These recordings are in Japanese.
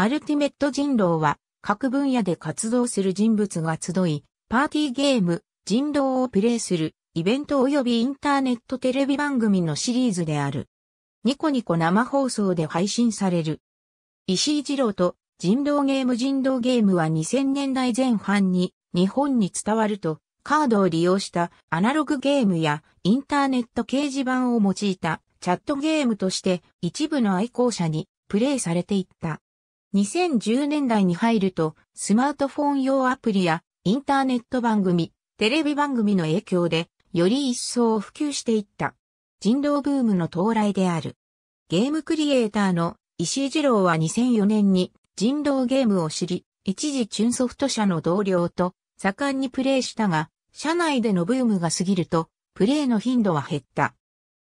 アルティメット人狼は各分野で活動する人物が集い、パーティーゲーム、人狼をプレイするイベント及びインターネットテレビ番組のシリーズである。ニコニコ生放送で配信される。石井二郎と人狼ゲーム人狼ゲームは2000年代前半に日本に伝わるとカードを利用したアナログゲームやインターネット掲示板を用いたチャットゲームとして一部の愛好者にプレイされていった。2010年代に入ると、スマートフォン用アプリやインターネット番組、テレビ番組の影響で、より一層普及していった。人狼ブームの到来である。ゲームクリエイターの石井二郎は2004年に人狼ゲームを知り、一時チュンソフト社の同僚と盛んにプレイしたが、社内でのブームが過ぎると、プレイの頻度は減った。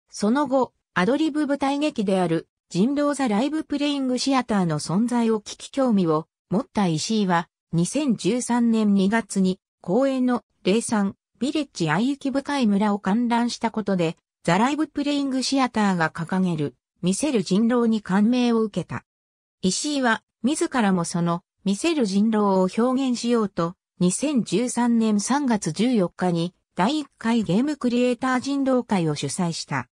その後、アドリブ舞台劇である人狼ザライブプレイングシアターの存在を聞き興味を持った石井は、2013年2月に公園の霊山ビレッジ愛行き深い村を観覧したことで、ザライブプレイングシアターが掲げる、見せる人狼に感銘を受けた。石井は、自らもその、見せる人狼を表現しようと、2013年3月14日に、第1回ゲームクリエイター人狼会を主催した。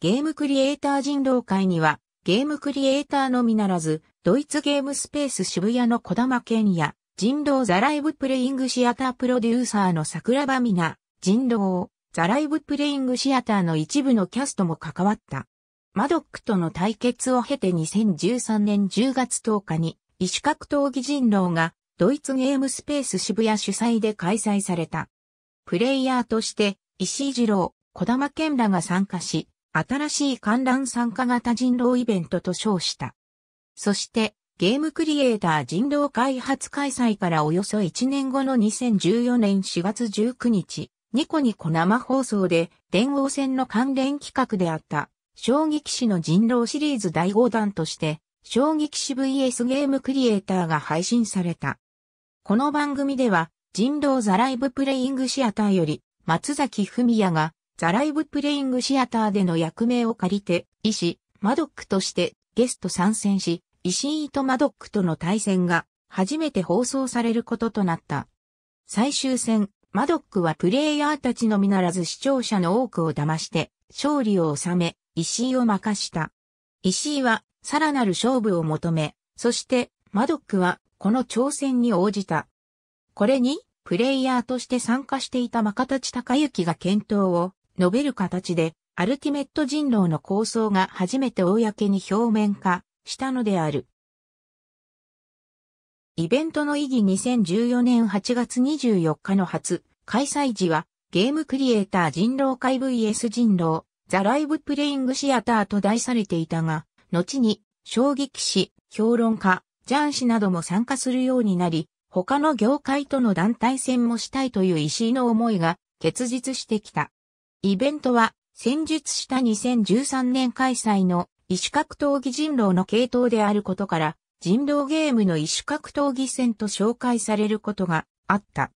ゲームクリエイター人狼会には、ゲームクリエイターのみならず、ドイツゲームスペース渋谷の小玉健や、人道ザライブプレイングシアタープロデューサーの桜場美奈、人道、ザライブプレイングシアターの一部のキャストも関わった。マドックとの対決を経て2013年10月10日に、石格闘技人狼が、ドイツゲームスペース渋谷主催で開催された。プレイヤーとして、石井二郎、小玉健らが参加し、新しい観覧参加型人狼イベントと称した。そして、ゲームクリエイター人狼開発開催からおよそ1年後の2014年4月19日、ニコニコ生放送で電王戦の関連企画であった衝撃士の人狼シリーズ第5弾として、衝撃士 VS ゲームクリエイターが配信された。この番組では、人狼ザライブプレイングシアターより、松崎文也がザライブプレイングシアターでの役名を借りて、医師、マドックとしてゲスト参戦し、石井とマドックとの対戦が初めて放送されることとなった。最終戦、マドックはプレイヤーたちのみならず視聴者の多くを騙して勝利を収め、石井を任した。石井はさらなる勝負を求め、そしてマドックはこの挑戦に応じた。これにプレイヤーとして参加していたタカ隆キが検討を述べる形で、アルティメット人狼の構想が初めて公に表面化したのである。イベントの意義2014年8月24日の初、開催時は、ゲームクリエイター人狼会 VS 人狼、ザ・ライブ・プレイング・シアターと題されていたが、後に、衝撃士、評論家、ジャン氏なども参加するようになり、他の業界との団体戦もしたいという石井の思いが結実してきた。イベントは、先述した2013年開催の異種格闘技人狼の系統であることから、人狼ゲームの異種格闘技戦と紹介されることがあった。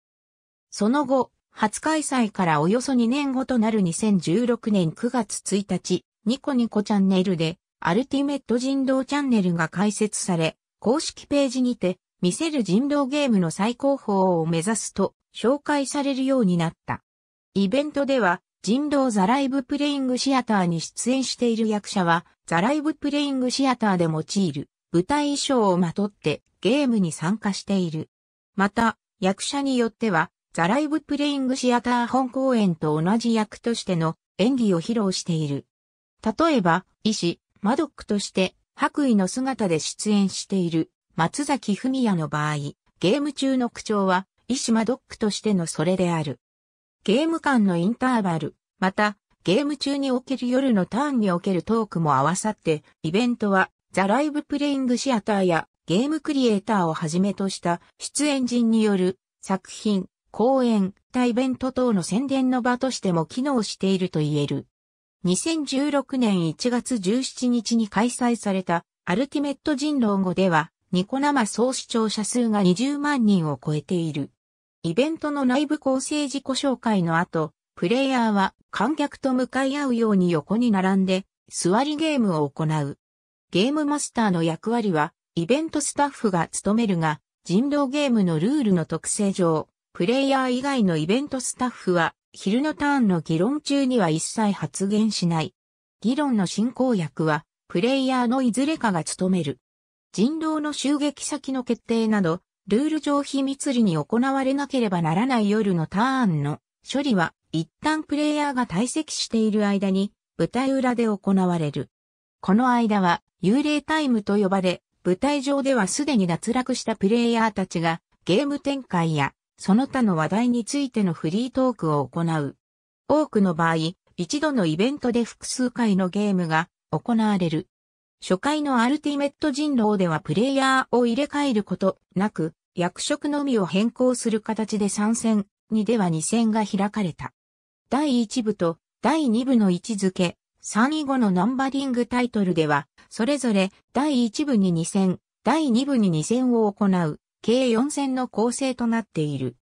その後、初開催からおよそ2年後となる2016年9月1日、ニコニコチャンネルで、アルティメット人狼チャンネルが開設され、公式ページにて、見せる人狼ゲームの最高峰を目指すと紹介されるようになった。イベントでは、人狼ザライブプレイングシアターに出演している役者は、ザライブプレイングシアターで用いる舞台衣装をまとってゲームに参加している。また、役者によっては、ザライブプレイングシアター本公演と同じ役としての演技を披露している。例えば、医師、マドックとして白衣の姿で出演している松崎文也の場合、ゲーム中の口調は医師マドックとしてのそれである。ゲーム間のインターバル、また、ゲーム中における夜のターンにおけるトークも合わさって、イベントは、ザ・ライブ・プレイング・シアターやゲームクリエイターをはじめとした出演人による作品、公演、対イベント等の宣伝の場としても機能していると言える。2016年1月17日に開催されたアルティメット人狼後では、ニコ生総視聴者数が20万人を超えている。イベントの内部構成自己紹介の後、プレイヤーは観客と向かい合うように横に並んで座りゲームを行う。ゲームマスターの役割はイベントスタッフが務めるが、人狼ゲームのルールの特性上、プレイヤー以外のイベントスタッフは昼のターンの議論中には一切発言しない。議論の進行役はプレイヤーのいずれかが務める。人狼の襲撃先の決定など、ルール上秘密裏に行われなければならない夜のターンの処理は一旦プレイヤーが退席している間に舞台裏で行われる。この間は幽霊タイムと呼ばれ、舞台上ではすでに脱落したプレイヤーたちがゲーム展開やその他の話題についてのフリートークを行う。多くの場合、一度のイベントで複数回のゲームが行われる。初回のアルティメット人狼ではプレイヤーを入れ替えることなく、役職のみを変更する形で参戦にでは2戦が開かれた。第1部と第2部の位置づけ、3位後のナンバリングタイトルでは、それぞれ第1部に2戦、第2部に2戦を行う、計4戦の構成となっている。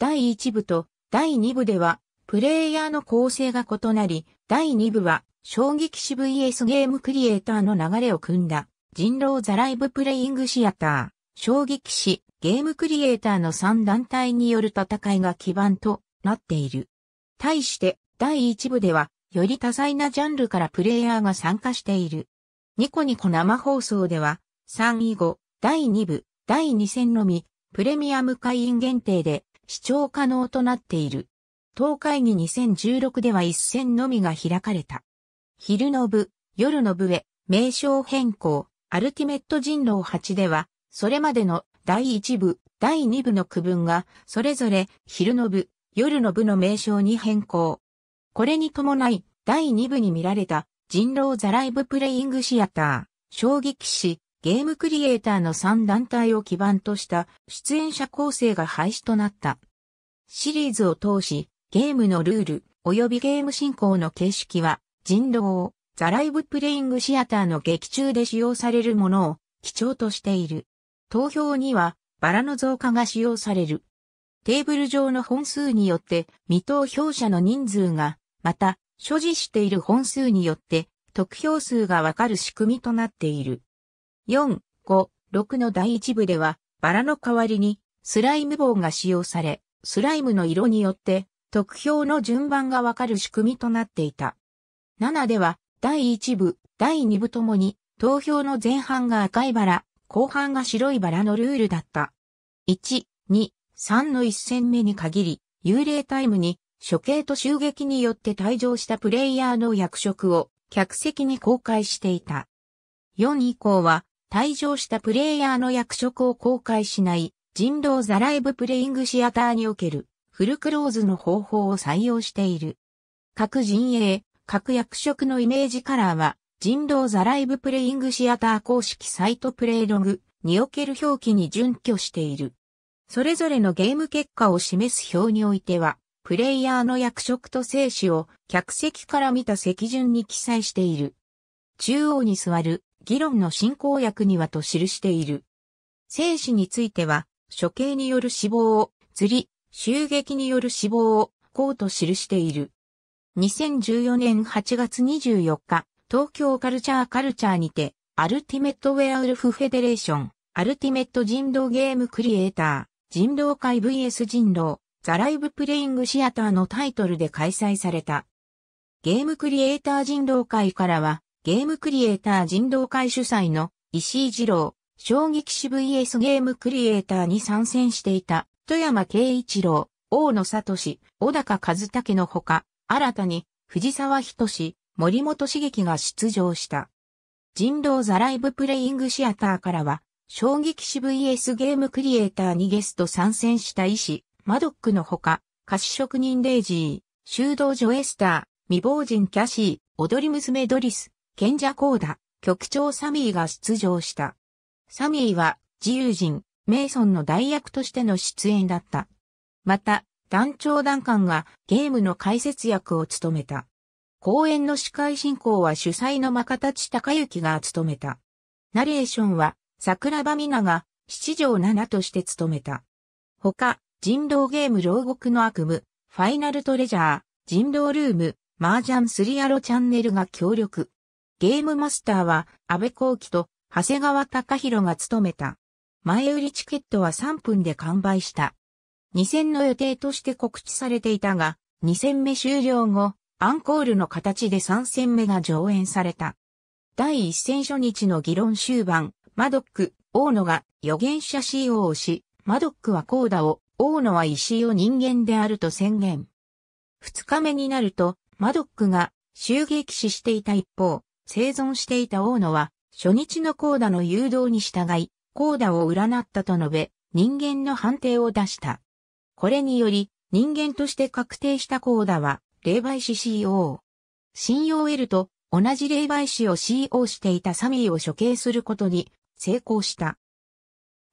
第1部と第2部では、プレイヤーの構成が異なり、第2部は、衝撃士 VS ゲームクリエイターの流れを組んだ、人狼ザライブプレイングシアター、衝撃士、ゲームクリエイターの3団体による戦いが基盤となっている。対して第1部ではより多彩なジャンルからプレイヤーが参加している。ニコニコ生放送では3位後第2部第2戦のみプレミアム会員限定で視聴可能となっている。東会議2016では一戦のみが開かれた。昼の部、夜の部へ名称変更、アルティメット人狼8では、それまでの第1部、第2部の区分が、それぞれ昼の部、夜の部の名称に変更。これに伴い、第2部に見られた、人狼ザライブプレイングシアター、衝撃士、ゲームクリエイターの3団体を基盤とした出演者構成が廃止となった。シリーズを通し、ゲームのルール、及びゲーム進行の形式は、人狼、ザライブプレイングシアターの劇中で使用されるものを基調としている。投票には、バラの増加が使用される。テーブル上の本数によって未投票者の人数が、また、所持している本数によって、得票数がわかる仕組みとなっている。4、5、6の第1部では、バラの代わりに、スライム棒が使用され、スライムの色によって、得票の順番がわかる仕組みとなっていた。7では、第1部、第2部ともに、投票の前半が赤いバラ、後半が白いバラのルールだった。1、2、3の1戦目に限り、幽霊タイムに処刑と襲撃によって退場したプレイヤーの役職を客席に公開していた。4以降は退場したプレイヤーの役職を公開しない人狼ザライブプレイングシアターにおけるフルクローズの方法を採用している。各陣営、各役職のイメージカラーは人狼ザライブプレイングシアター公式サイトプレイログにおける表記に準拠している。それぞれのゲーム結果を示す表においては、プレイヤーの役職と生死を客席から見た席順に記載している。中央に座る議論の進行役にはと記している。生死については、処刑による死亡を、釣り、襲撃による死亡を、こうと記している。2014年8月24日、東京カルチャーカルチャーにて、アルティメットウェアウルフフェデレーション、アルティメット人道ゲームクリエイター。人狼会 VS 人狼、ザライブプレイングシアターのタイトルで開催された。ゲームクリエイター人狼会からは、ゲームクリエイター人狼会主催の石井二郎、衝撃士 VS ゲームクリエイターに参戦していた、富山慶一郎、大野聡、小高和武のほか、新たに藤沢仁、森本茂樹が出場した。人狼ザライブプレイングシアターからは、衝撃死士 VS ゲームクリエイターにゲスト参戦した医師、マドックのほか、菓子職人デイジー、修道女エスター、未亡人キャシー、踊り娘ドリス、賢者コーダ、局長サミーが出場した。サミーは自由人、メイソンの代役としての出演だった。また、団長団ンがゲームの解説役を務めた。公演の司会進行は主催のタ立隆之が務めた。ナレーションは桜庭美奈が七条七として務めた。他、人狼ゲーム牢獄の悪夢、ファイナルトレジャー、人狼ルーム、麻雀スリアロチャンネルが協力。ゲームマスターは安倍光輝と長谷川隆弘が務めた。前売りチケットは3分で完売した。2000の予定として告知されていたが、2戦目終了後、アンコールの形で3戦目が上演された。第1戦初日の議論終盤、マドック、大野が預言者 CO をし、マドックはコーダを、大野は石井を人間であると宣言。二日目になると、マドックが襲撃死していた一方、生存していた大野は、初日のコーダの誘導に従い、コーダを占ったと述べ、人間の判定を出した。これにより、人間として確定したコーダは、霊媒師 CO。信用を得ると、同じ霊媒師を CO していたサミーを処刑することに成功した。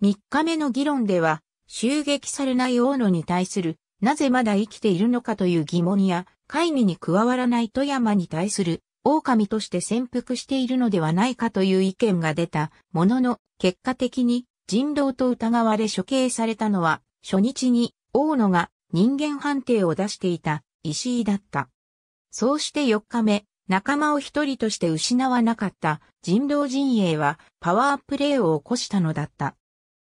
3日目の議論では、襲撃されない大野に対する、なぜまだ生きているのかという疑問や、会議に加わらない富山に対する、狼として潜伏しているのではないかという意見が出たものの、結果的に人道と疑われ処刑されたのは、初日に大野が人間判定を出していた石井だった。そうして4日目、仲間を一人として失わなかった人道陣営はパワープレイを起こしたのだった。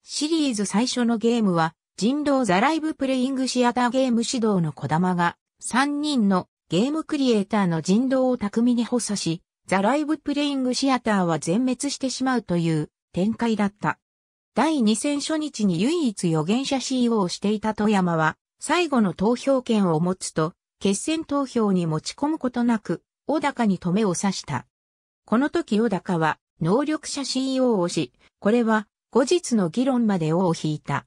シリーズ最初のゲームは人道ザライブプレイングシアターゲーム指導の小玉が3人のゲームクリエイターの人道を巧みに補佐し、ザライブプレイングシアターは全滅してしまうという展開だった。第2戦初日に唯一予言者 CEO をしていた富山は、最後の投票権を持つと、決戦投票に持ち込むことなく、小高に止めを刺した。この時小高は、能力者 CEO をし、これは、後日の議論まで尾を引いた。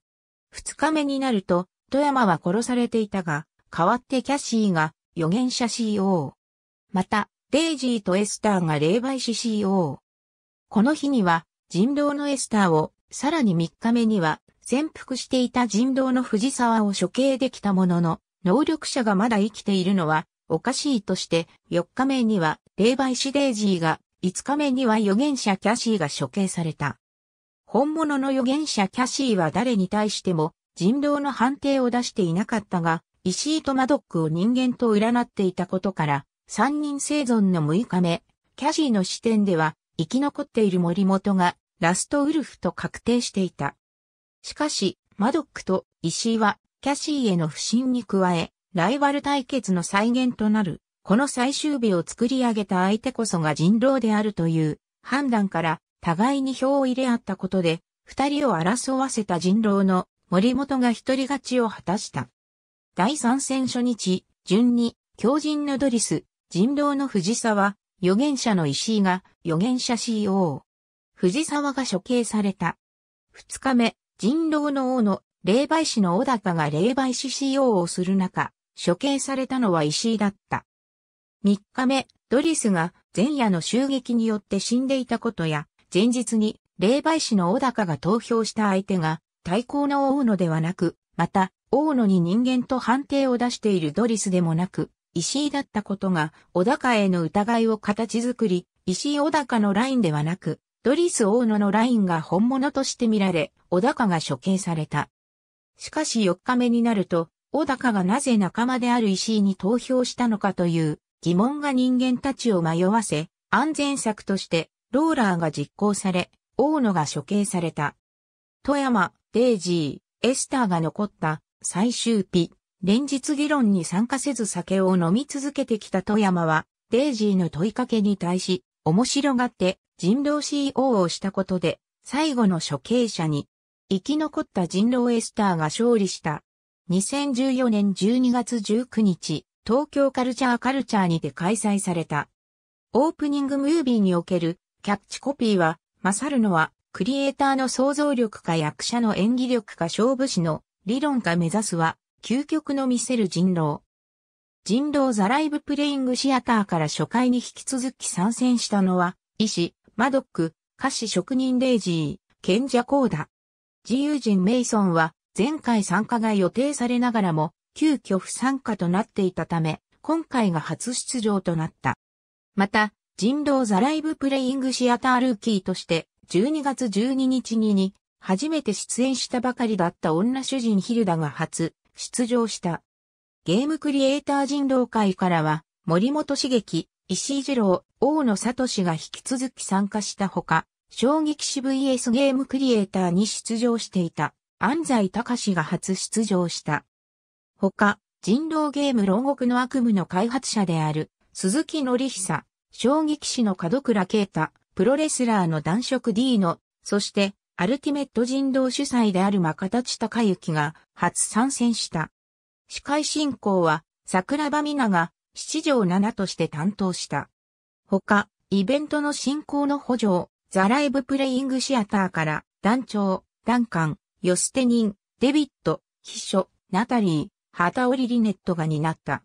二日目になると、富山は殺されていたが、代わってキャシーが、予言者 CO。また、デイジーとエスターが霊媒師 CO。この日には、人狼のエスターを、さらに3日目には、潜伏していた人狼の藤沢を処刑できたものの、能力者がまだ生きているのは、おかしいとして、4日目には霊媒師デイジーが、5日目には預言者キャシーが処刑された。本物の預言者キャシーは誰に対しても人狼の判定を出していなかったが、石井とマドックを人間と占っていたことから、3人生存の6日目、キャシーの視点では、生き残っている森本が、ラストウルフと確定していた。しかし、マドックと石井は、キャシーへの不信に加え、ライバル対決の再現となる、この最終日を作り上げた相手こそが人狼であるという判断から互いに票を入れ合ったことで、二人を争わせた人狼の森本が一人勝ちを果たした。第三戦初日、順に、狂人のドリス、人狼の藤沢、預言者の石井が、預言者 CO。藤沢が処刑された。二日目、人狼の王の霊媒師の小高が霊媒師 CO をする中、処刑されたのは石井だった。3日目、ドリスが前夜の襲撃によって死んでいたことや、前日に霊媒師の小高が投票した相手が、対抗の大野ではなく、また、大野に人間と判定を出しているドリスでもなく、石井だったことが、小高への疑いを形作り、石井小高のラインではなく、ドリス大野のラインが本物として見られ、小高が処刑された。しかし4日目になると、小高がなぜ仲間である石井に投票したのかという疑問が人間たちを迷わせ、安全策としてローラーが実行され、大野が処刑された。富山、デイジー、エスターが残った最終日、連日議論に参加せず酒を飲み続けてきた富山は、デイジーの問いかけに対し、面白がって人狼 CO をしたことで、最後の処刑者に、生き残った人狼エスターが勝利した。2014年12月19日、東京カルチャーカルチャーにて開催された。オープニングムービーにおけるキャッチコピーは、勝るのは、クリエイターの想像力か役者の演技力か勝負師の理論か目指すは、究極の見せる人狼。人狼ザライブプレイングシアターから初回に引き続き参戦したのは、医師、マドック、歌詞職人レイジー、賢者コーダ。自由人メイソンは、前回参加が予定されながらも、急遽不参加となっていたため、今回が初出場となった。また、人道ザライブプレイングシアタールーキーとして、12月12日に、初めて出演したばかりだった女主人ヒルダが初出場した。ゲームクリエイター人道会からは森本茂樹、石井二郎、大野里氏が引き続き参加したほか、衝撃士 VS ゲームクリエイターに出場していた。安西隆が初出場した。ほか、人狼ゲーム牢獄の悪夢の開発者である、鈴木則久、衝撃棋士の門倉啓太、プロレスラーの男色 D の、そして、アルティメット人道主催であるチタカ隆キが初参戦した。司会進行は、桜庭美奈が、七条七として担当した。他、イベントの進行の補助を、ザ・ライブ・プレイング・シアターから、団長、団官、ヨステニン、デビット、秘書、ナタリー、旗織リネットが担った。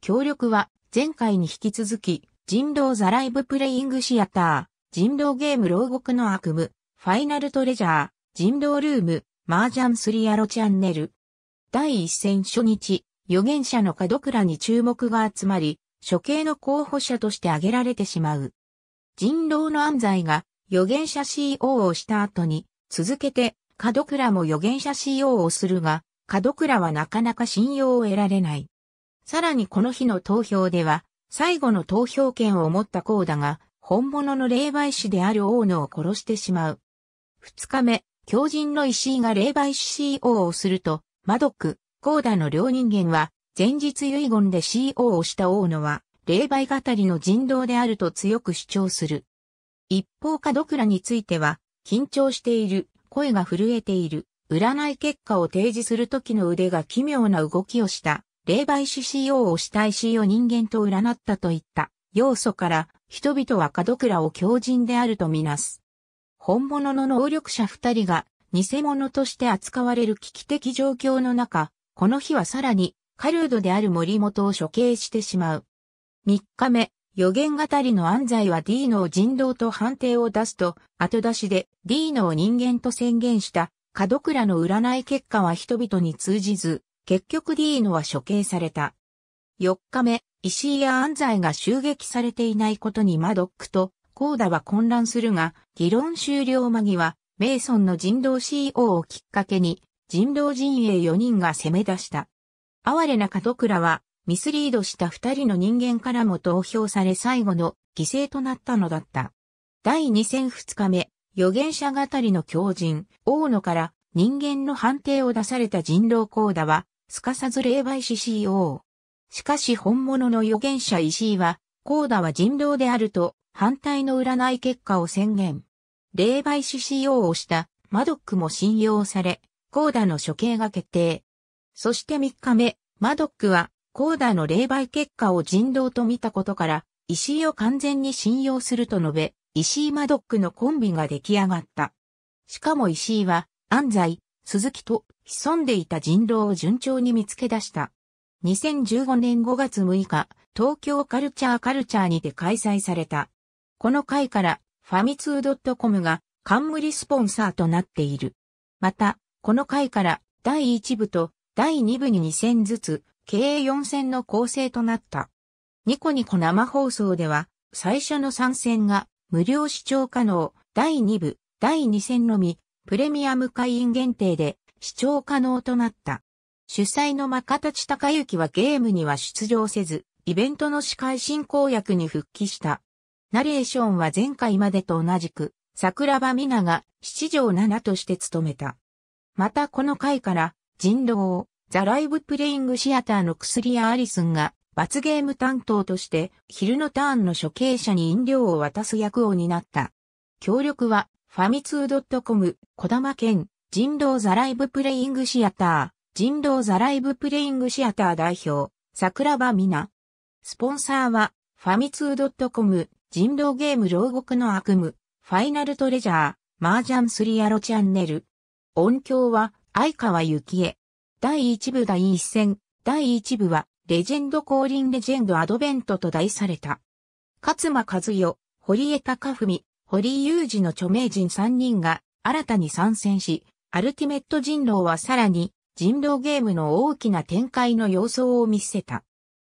協力は前回に引き続き、人狼ザライブプレイングシアター、人狼ゲーム牢獄の悪夢、ファイナルトレジャー、人狼ルーム、麻雀スリアロチャンネル。第一戦初日、預言者の角倉に注目が集まり、処刑の候補者として挙げられてしまう。人狼の安在が預言者 CO をした後に、続けて門倉も預言者 CO をするが、門倉はなかなか信用を得られない。さらにこの日の投票では、最後の投票権を持ったコーダが、本物の霊媒師である大野を殺してしまう。二日目、狂人の石井が霊媒師 CO をすると、マドック、コーダの両人間は、前日遺言で CO をした大野は、霊媒語りの人道であると強く主張する。一方、ク倉については、緊張している。声が震えている。占い結果を提示するときの腕が奇妙な動きをした。霊媒師 CO を死体 C を人間と占ったといった要素から、人々は門倉を強靭であるとみなす。本物の能力者二人が偽物として扱われる危機的状況の中、この日はさらに、カルードである森本を処刑してしまう。3日目、予言語りの安西は D の人道と判定を出すと、後出しで D の人間と宣言した、門倉の占い結果は人々に通じず、結局 D のは処刑された。4日目、石井や安西が襲撃されていないことにマドックと、コーダは混乱するが、議論終了間際、メイソンの人道 CO をきっかけに、人道陣営4人が攻め出した。哀れな門倉は、ミスリードした二人の人間からも投票され最後の犠牲となったのだった。第二戦二日目、預言者語りの狂人、大野から人間の判定を出された人狼コーダは、すかさず霊媒師 CO。しかし本物の預言者石井は、コーダは人狼であると、反対の占い結果を宣言。霊媒師 CO をしたマドックも信用され、コーダの処刑が決定。そして三日目、マドックはコーダの霊媒結果を人道と見たことから、石井を完全に信用すると述べ、石井マドックのコンビが出来上がった。しかも石井は、安西、鈴木と潜んでいた人狼を順調に見つけ出した。2015年5月6日、東京カルチャーカルチャーにて開催された。この回から、ファミツー .com が冠スポンサーとなっている。また、この回から、第1部と第2部に2000ずつ、計4戦の構成となった。ニコニコ生放送では、最初の3戦が無料視聴可能、第2部、第2戦のみ、プレミアム会員限定で視聴可能となった。主催の真形隆之はゲームには出場せず、イベントの司会進行役に復帰した。ナレーションは前回までと同じく、桜庭美奈が七条七として務めた。またこの回から、人狼、ザ・ライブ・プレイング・シアターの薬屋アリスンが、罰ゲーム担当として、昼のターンの処刑者に飲料を渡す役を担った。協力は、ファミツー .com、小玉県、人道ザ・ライブ・プレイング・シアター、人道ザ・ライブ・プレイング・シアター代表、桜庭美奈。スポンサーは、ファミツー .com、人道ゲーム牢獄の悪夢、ファイナルトレジャー、麻雀スリアロチャンネル。音響は、相川幸恵。第1部第一戦、第1部は、レジェンド降臨レジェンドアドベントと題された。勝間和代、堀江貴文、堀井雄二の著名人3人が新たに参戦し、アルティメット人狼はさらに人狼ゲームの大きな展開の様相を見せた。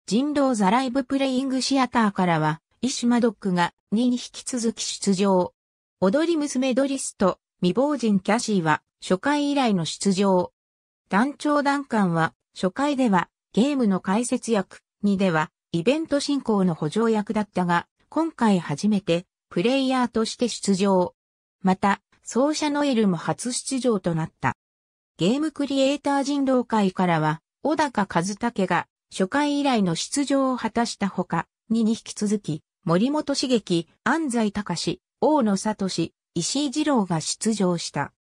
人狼ザライブプレイングシアターからは、イシュマドックが2に引き続き出場。踊り娘ドリスと未亡人キャシーは初回以来の出場。団長団幹は、初回ではゲームの解説役、2ではイベント進行の補助役だったが、今回初めてプレイヤーとして出場。また、奏者ノエルも初出場となった。ゲームクリエイター人狼会からは、小高和武が初回以来の出場を果たしたほか、2に引き続き、森本茂樹、安西隆、大野聡、石井二郎が出場した。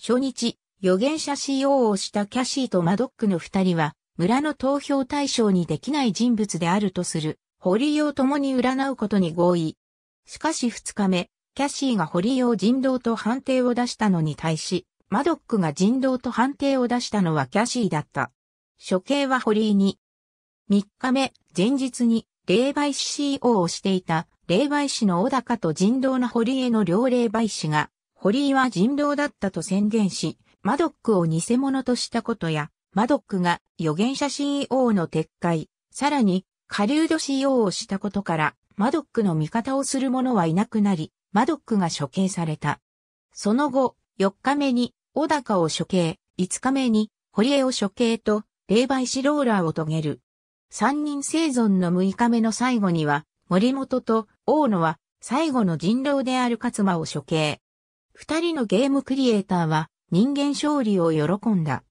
初日、預言者 CO をしたキャシーとマドックの二人は、村の投票対象にできない人物であるとする、堀井を共に占うことに合意。しかし二日目、キャシーが堀井を人道と判定を出したのに対し、マドックが人道と判定を出したのはキャシーだった。処刑は堀井に。三日目、前日に、霊媒師 CO をしていた、霊媒師の小高と人道の堀江の両霊媒師が、堀井は人道だったと宣言し、マドックを偽物としたことや、マドックが預言者 CEO の撤回、さらに、カリュード CO をしたことから、マドックの味方をする者はいなくなり、マドックが処刑された。その後、4日目に、小高を処刑、5日目に、堀江を処刑と、霊媒師ローラーを遂げる。3人生存の6日目の最後には、森本と大野は、最後の人狼である勝間を処刑。2人のゲームクリエイターは、人間勝利を喜んだ。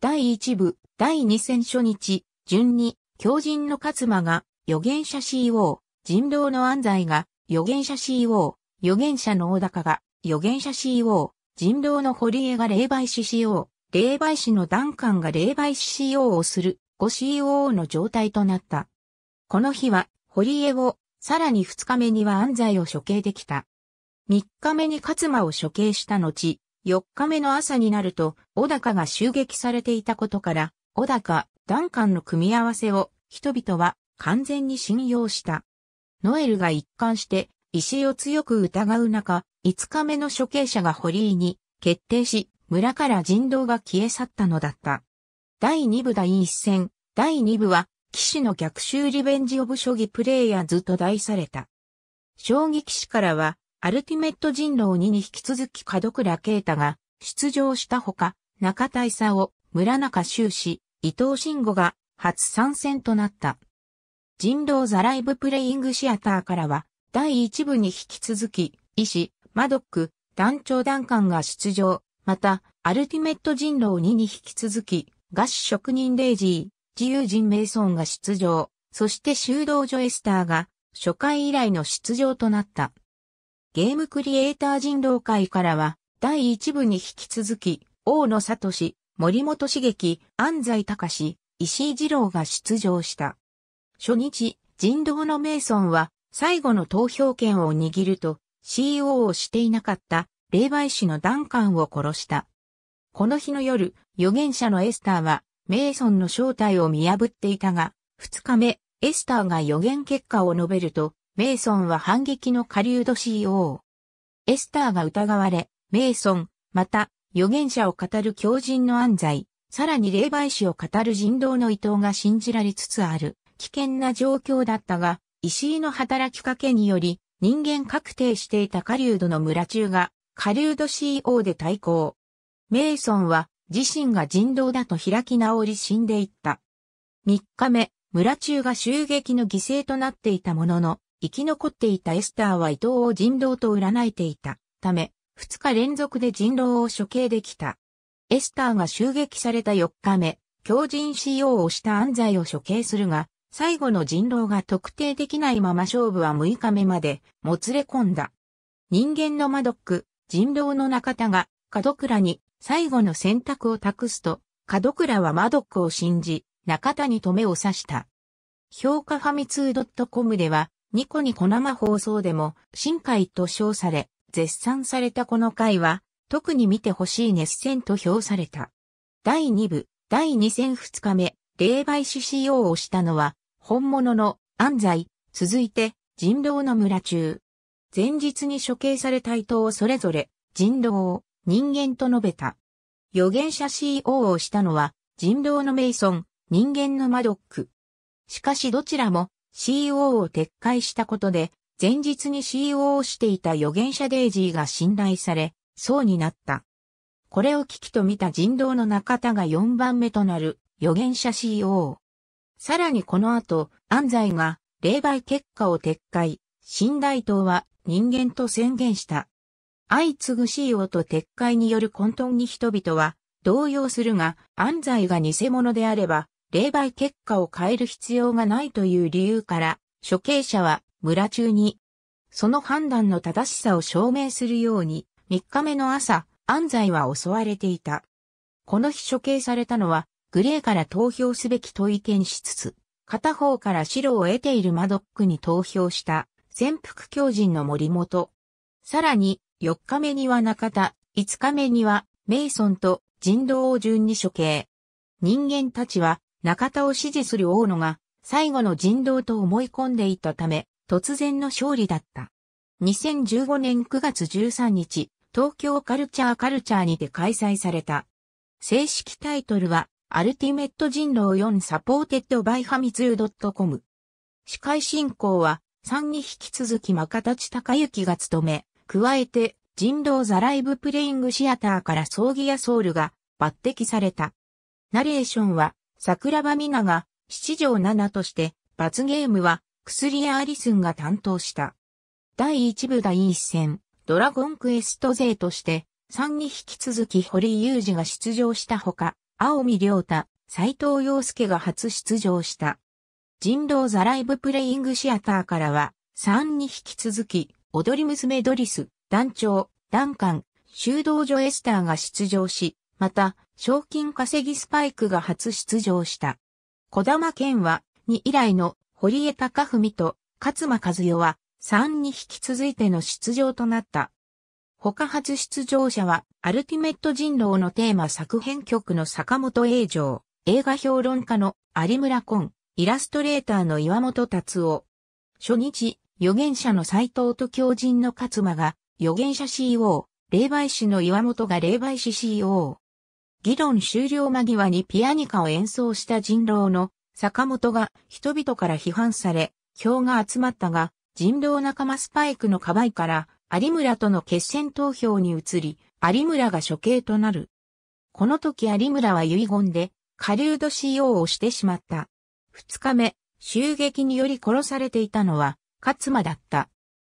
第1部、第2戦初日、順に、狂人の勝馬が、預言者 CO、人狼の安西が、預言者 CO、預言者の大高が、預言者 CO、人狼の堀江が霊媒師 CO、霊媒師のダンカンが霊媒師 CO をする、5CO の状態となった。この日は、堀江を、さらに2日目には安西を処刑できた。3日目に勝馬を処刑した後、4日目の朝になると、小高が襲撃されていたことから、小高、ダンカンの組み合わせを人々は完全に信用した。ノエルが一貫して石を強く疑う中、5日目の処刑者が堀井に決定し、村から人道が消え去ったのだった。第2部第1戦、第2部は、騎士の逆襲リベンジオブ将棋プレイヤーズと題された。将棋騎士からは、アルティメット人狼2に引き続き角倉啓太が出場したほか、中大佐を村中修士、伊藤慎吾が初参戦となった。人狼ザライブプレイングシアターからは、第1部に引き続き、医師、マドック、団長団官が出場。また、アルティメット人狼2に引き続き、餓死職人レイジー、自由人メイソンが出場。そして修道女エスターが初回以来の出場となった。ゲームクリエイター人狼会からは、第一部に引き続き、大野聡、森本茂樹、安西隆、石井二郎が出場した。初日、人道のメイソンは、最後の投票権を握ると、CEO をしていなかった、霊媒師のダンカンを殺した。この日の夜、預言者のエスターは、メイソンの正体を見破っていたが、二日目、エスターが予言結果を述べると、メイソンは反撃の狩人 CO。エスターが疑われ、メイソン、また、預言者を語る狂人の安罪、さらに霊媒師を語る人道の伊藤が信じられつつある、危険な状況だったが、石井の働きかけにより、人間確定していた狩人の村中が、狩人 CO で対抗。メイソンは、自身が人道だと開き直り死んでいった。3日目、村中が襲撃の犠牲となっていたものの、生き残っていたエスターは伊藤を人狼と占えていたため、2日連続で人狼を処刑できた。エスターが襲撃された4日目、強靭使用をした安西を処刑するが、最後の人狼が特定できないまま勝負は6日目まで、もつれ込んだ。人間のマドック、人狼の中田が、門倉に最後の選択を託すと、門倉はマドックを信じ、中田に止めを刺した。評価ファミー .com では、ニコニコ生放送でも、新海と称され、絶賛されたこの回は、特に見てほしい熱戦と評された。第2部、第2戦2日目、霊媒師 CO をしたのは、本物の安西、続いて、人狼の村中。前日に処刑された伊藤をそれぞれ、人狼を人間と述べた。予言者 CO をしたのは、人狼のメイソン、人間のマドック。しかしどちらも CO を撤回したことで、前日に CO をしていた預言者デイジーが信頼され、そうになった。これを危機と見た人道の中田が4番目となる預言者 CO。さらにこの後、安西が霊媒結果を撤回、信頼党は人間と宣言した。相次ぐ CO と撤回による混沌に人々は動揺するが、安西が偽物であれば、霊媒結果を変える必要がないという理由から、処刑者は村中に、その判断の正しさを証明するように、3日目の朝、安西は襲われていた。この日処刑されたのは、グレーから投票すべき問い見しつつ、片方から白を得ているマドックに投票した潜伏狂人の森本。さらに、4日目には中田、5日目にはメイソンと人道を順に処刑。人間たちは中田を支持する大野が最後の人道と思い込んでいたため、突然の勝利だった。2015年9月13日、東京カルチャーカルチャーにて開催された。正式タイトルは、アルティメット人狼4サポーテッドバイハミツー .com。司会進行は、3に引き続き真形隆之が務め、加えて、人狼ザライブプレイングシアターから葬儀やソウルが抜擢された。ナレーションは、桜庭美奈が七条七として罰ゲームは薬屋アリスンが担当した。第一部第一戦ドラゴンクエスト勢として3に引き続き堀井雄二が出場したほか、青見良太、斎藤洋介が初出場した。人狼ザライブプレイングシアターからは、3に引き続き、踊り娘ドリス、団長、ダンカン、修道女エスターが出場し、また、賞金稼ぎスパイクが初出場した。小玉健は、2以来の堀江貴文と勝間和代は、3に引き続いての出場となった。他初出場者は、アルティメット人狼のテーマ作編曲の坂本英城、映画評論家の有村昆、イラストレーターの岩本達夫。初日、預言者の斎藤と狂人の勝間が、預言者 CO、霊媒師の岩本が霊媒師 CO。議論終了間際にピアニカを演奏した人狼の坂本が人々から批判され、票が集まったが、人狼仲間スパイクのカバイから有村との決戦投票に移り、有村が処刑となる。この時有村は遺言で、カリウド CO をしてしまった。二日目、襲撃により殺されていたのは、勝間だった。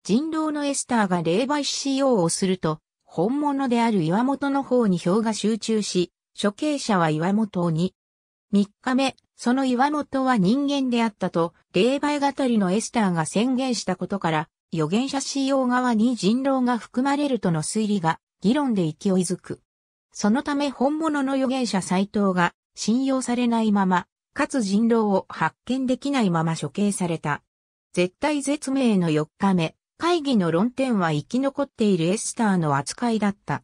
人狼のエスターが霊媒 CO をすると、本物である岩本の方に票が集中し、処刑者は岩本に。3日目、その岩本は人間であったと、霊媒語りのエスターが宣言したことから、預言者 CO 側に人狼が含まれるとの推理が、議論で勢いづく。そのため本物の預言者斎藤が信用されないまま、かつ人狼を発見できないまま処刑された。絶対絶命の4日目、会議の論点は生き残っているエスターの扱いだった。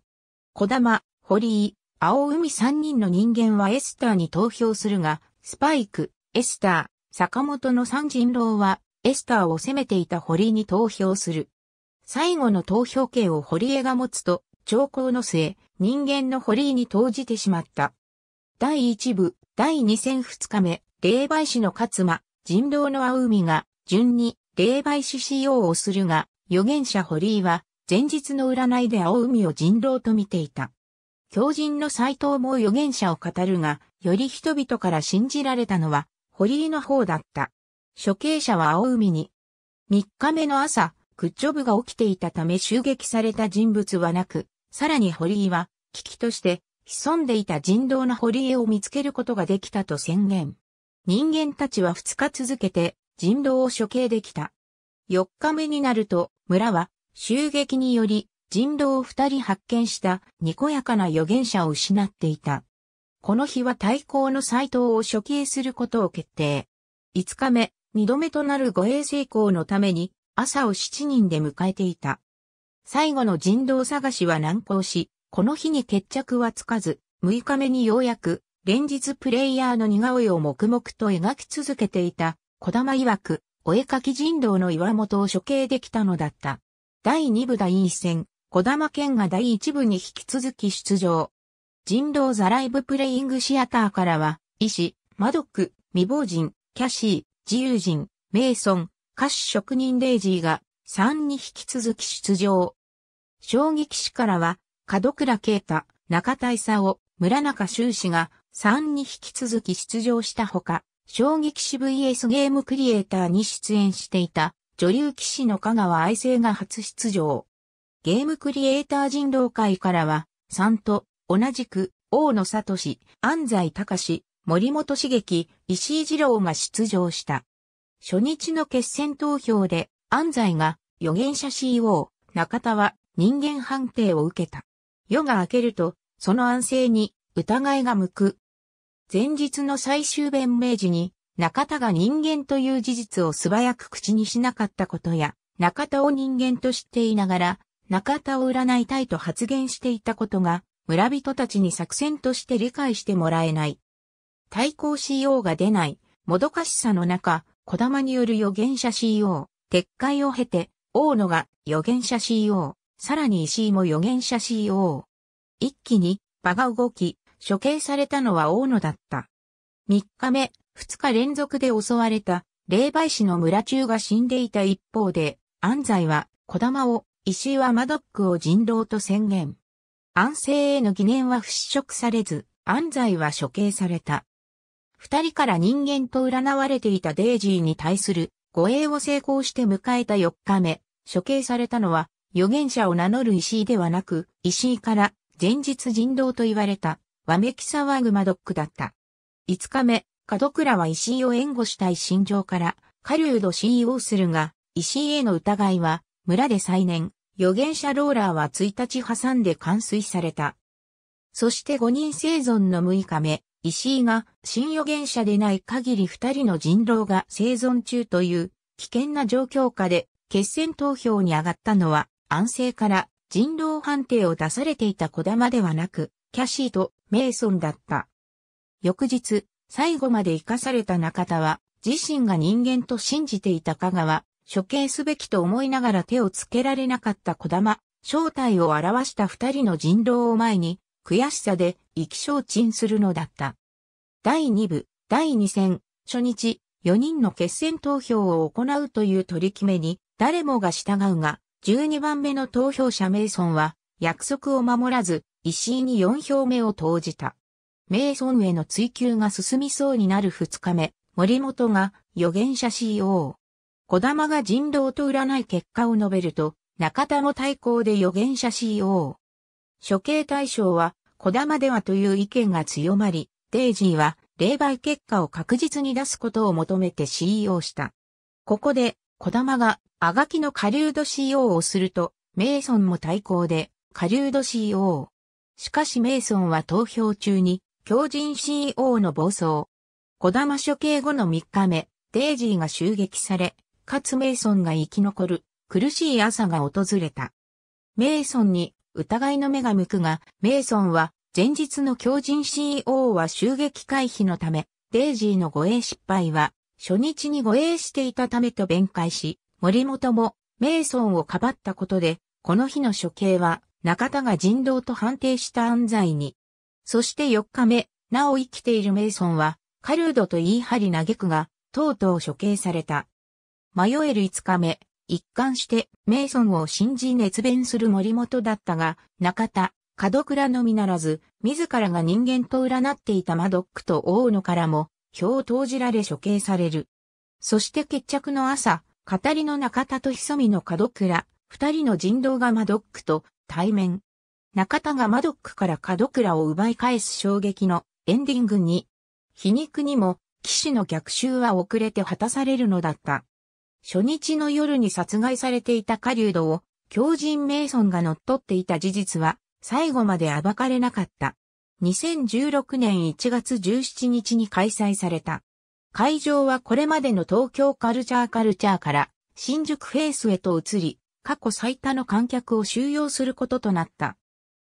小玉、堀井、青海三人の人間はエスターに投票するが、スパイク、エスター、坂本の三人狼は、エスターを攻めていた堀に投票する。最後の投票権を堀江が持つと、長考の末、人間の堀江に投じてしまった。第1部、第2戦2日目、霊媒師の勝間、人狼の青海が、順に、霊媒師 CO をするが、預言者堀井は、前日の占いで青海を人狼と見ていた。狂人の斎藤も預言者を語るが、より人々から信じられたのは、堀井の方だった。処刑者は青海に。3日目の朝、グッジョブが起きていたため襲撃された人物はなく、さらに堀井は、危機として、潜んでいた人道の堀江を見つけることができたと宣言。人間たちは2日続けて人道を処刑できた。4日目になると村は襲撃により人狼を二人発見したにこやかな預言者を失っていた。この日は対抗の斎藤を処刑することを決定。五日目、二度目となる護衛成功のために朝を七人で迎えていた。最後の人狼探しは難航し、この日に決着はつかず、6日目にようやく連日プレイヤーの似顔絵を黙々と描き続けていた小玉曰く、お絵描き人道の岩本を処刑できたのだった。第2部第1戦、児玉健が第一部に引き続き出場。人狼ザライブプレイングシアターからは、医師、マドック、未亡人、キャシー、自由人、メイソン、歌手職人レイジーが3に引き続き出場。衝撃師からは、角倉啓太、中田勲、村中修士が3に引き続き出場したほか、衝撃師 VS ゲームクリエイターに出演していた女流騎士の香川愛生が初出場。ゲームクリエイター人狼会からは、3と、同じく、大野聡、安西隆、森本茂樹、石井二郎が出場した。初日の決戦投票で、安西が、予言者 CO、中田は、人間判定を受けた。夜が明けると、その安静に、疑いが向く。前日の最終弁明時に、中田が人間という事実を素早く口にしなかったことや、中田を人間と知っていながら、中田を占いたいと発言していたことが、村人たちに作戦として理解してもらえない。対抗 CO が出ない、もどかしさの中、小玉による予言者 CO、撤回を経て、大野が予言者 CO、さらに石井も予言者 CO。一気に場が動き、処刑されたのは大野だった。3日目、2日連続で襲われた霊媒師の村中が死んでいた一方で、安西は小玉を石井はマドックを人狼と宣言。安政への疑念は払拭されず、安西は処刑された。二人から人間と占われていたデイジーに対する護衛を成功して迎えた四日目、処刑されたのは預言者を名乗る石井ではなく、石井から前日人狼と言われた、わめき騒ぐマドックだった。五日目、門倉は石井を援護したい心情から、狩人 CEO するが、石井への疑いは、村で再燃、預言者ローラーは1日挟んで完遂された。そして5人生存の6日目、石井が新預言者でない限り2人の人狼が生存中という危険な状況下で決戦投票に上がったのは安静から人狼判定を出されていた小玉ではなくキャシーとメイソンだった。翌日、最後まで生かされた中田は自身が人間と信じていた香川処刑すべきと思いながら手をつけられなかった小玉、正体を表した二人の人狼を前に、悔しさで意気消沈するのだった。第二部、第二戦、初日、四人の決戦投票を行うという取り決めに、誰もが従うが、十二番目の投票者メイソンは、約束を守らず、石井に四票目を投じた。メイソンへの追及が進みそうになる二日目、森本が預言者 CO。小玉が人狼と占い結果を述べると、中田の対抗で預言者 CO。処刑対象は、小玉ではという意見が強まり、デイジーは、霊媒結果を確実に出すことを求めて CEO した。ここで、小玉が、あがきの狩人 CO をすると、メイソンも対抗で、狩人 CO。しかしメイソンは投票中に、強人 CO の暴走。小玉処刑後の3日目、デイジーが襲撃され、かつメイソンが生き残る、苦しい朝が訪れた。メイソンに疑いの目が向くが、メイソンは前日の狂人 CEO は襲撃回避のため、デイジーの護衛失敗は、初日に護衛していたためと弁解し、森本もメイソンをかばったことで、この日の処刑は中田が人道と判定した安罪に。そして4日目、なお生きているメイソンは、カルードと言い張り嘆くが、とうとう処刑された。迷える5日目、一貫してメイソンを信じ熱弁する森本だったが、中田、角倉のみならず、自らが人間と占っていたマドックと大野からも、票を投じられ処刑される。そして決着の朝、語りの中田と潜みの角倉、二人の人道がマドックと対面。中田がマドックから角倉を奪い返す衝撃のエンディングに、皮肉にも、騎士の逆襲は遅れて果たされるのだった。初日の夜に殺害されていた狩人を、狂人メイソンが乗っ取っていた事実は、最後まで暴かれなかった。2016年1月17日に開催された。会場はこれまでの東京カルチャーカルチャーから新宿フェイスへと移り、過去最多の観客を収容することとなった。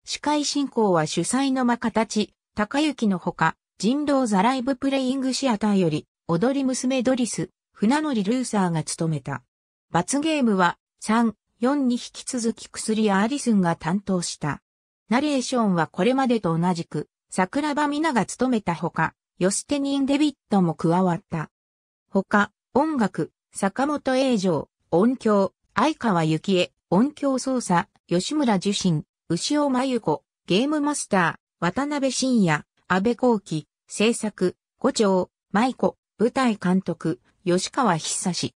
司会進行は主催の真形、高雪のほか、人狼ザライブプレイングシアターより、踊り娘ドリス、船乗りルーサーが務めた。罰ゲームは3、4に引き続き薬アーリスンが担当した。ナレーションはこれまでと同じく、桜場美奈が務めたほか、ヨステニン・デビットも加わった。ほか、音楽、坂本英城、音響、相川幸恵、音響操作、吉村樹心、牛尾真由子、ゲームマスター、渡辺真也、安倍光輝、制作、五条、舞子、舞台監督、吉川久志。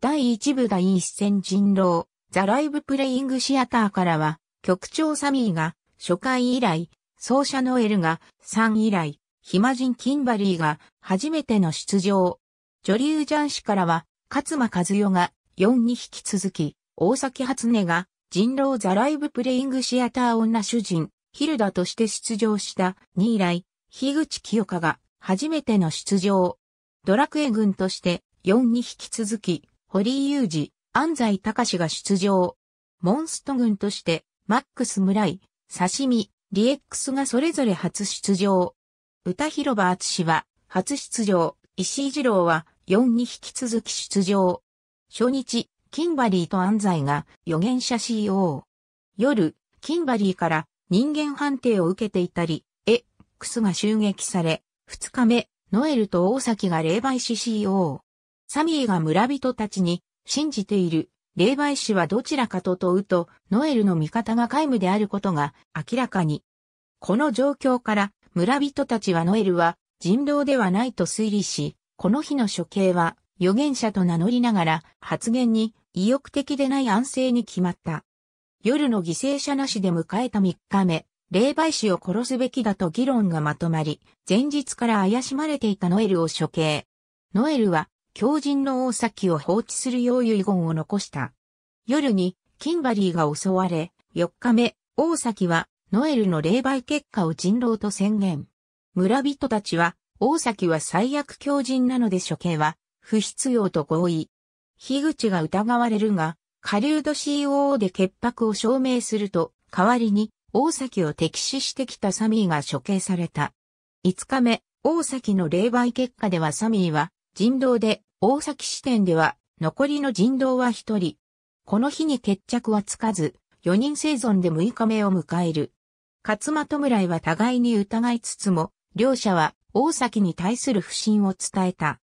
第1部第一戦人狼、ザ・ライブ・プレイング・シアターからは、局長サミーが初回以来、奏者ノエルが3以来、暇人キンバリーが初めての出場。女流雀士からは、勝間和代が4に引き続き、大崎初音が人狼ザ・ライブ・プレイング・シアター女主人、ヒルダとして出場した2以来、樋口清香が初めての出場。ドラクエ軍として4に引き続き、堀井雄二、安西隆が出場。モンスト軍として、マックス村井、刺身、リエックスがそれぞれ初出場。歌広場厚は、初出場、石井二郎は4に引き続き出場。初日、キンバリーと安西が予言者 CO。夜、キンバリーから人間判定を受けていたり、エックスが襲撃され、2日目、ノエルと大崎が霊媒師 CO。サミーが村人たちに、信じている、霊媒師はどちらかと問うと、ノエルの味方が皆無であることが明らかに。この状況から、村人たちはノエルは人狼ではないと推理し、この日の処刑は預言者と名乗りながら発言に意欲的でない安静に決まった。夜の犠牲者なしで迎えた3日目、霊媒師を殺すべきだと議論がまとまり、前日から怪しまれていたノエルを処刑。ノエルは、狂人の大崎を放置するよう遺言を残した。夜に、キンバリーが襲われ、4日目、大崎は、ノエルの霊媒結果を人狼と宣言。村人たちは、大崎は最悪狂人なので処刑は、不必要と合意。樋口が疑われるが、下流度 COO で潔白を証明すると、代わりに大崎を敵視してきたサミーが処刑された。5日目、大崎の霊媒結果ではサミーは人道で、大崎支店では残りの人道は1人。この日に決着はつかず、4人生存で6日目を迎える。勝間村井は互いに疑いつつも、両者は大崎に対する不信を伝えた。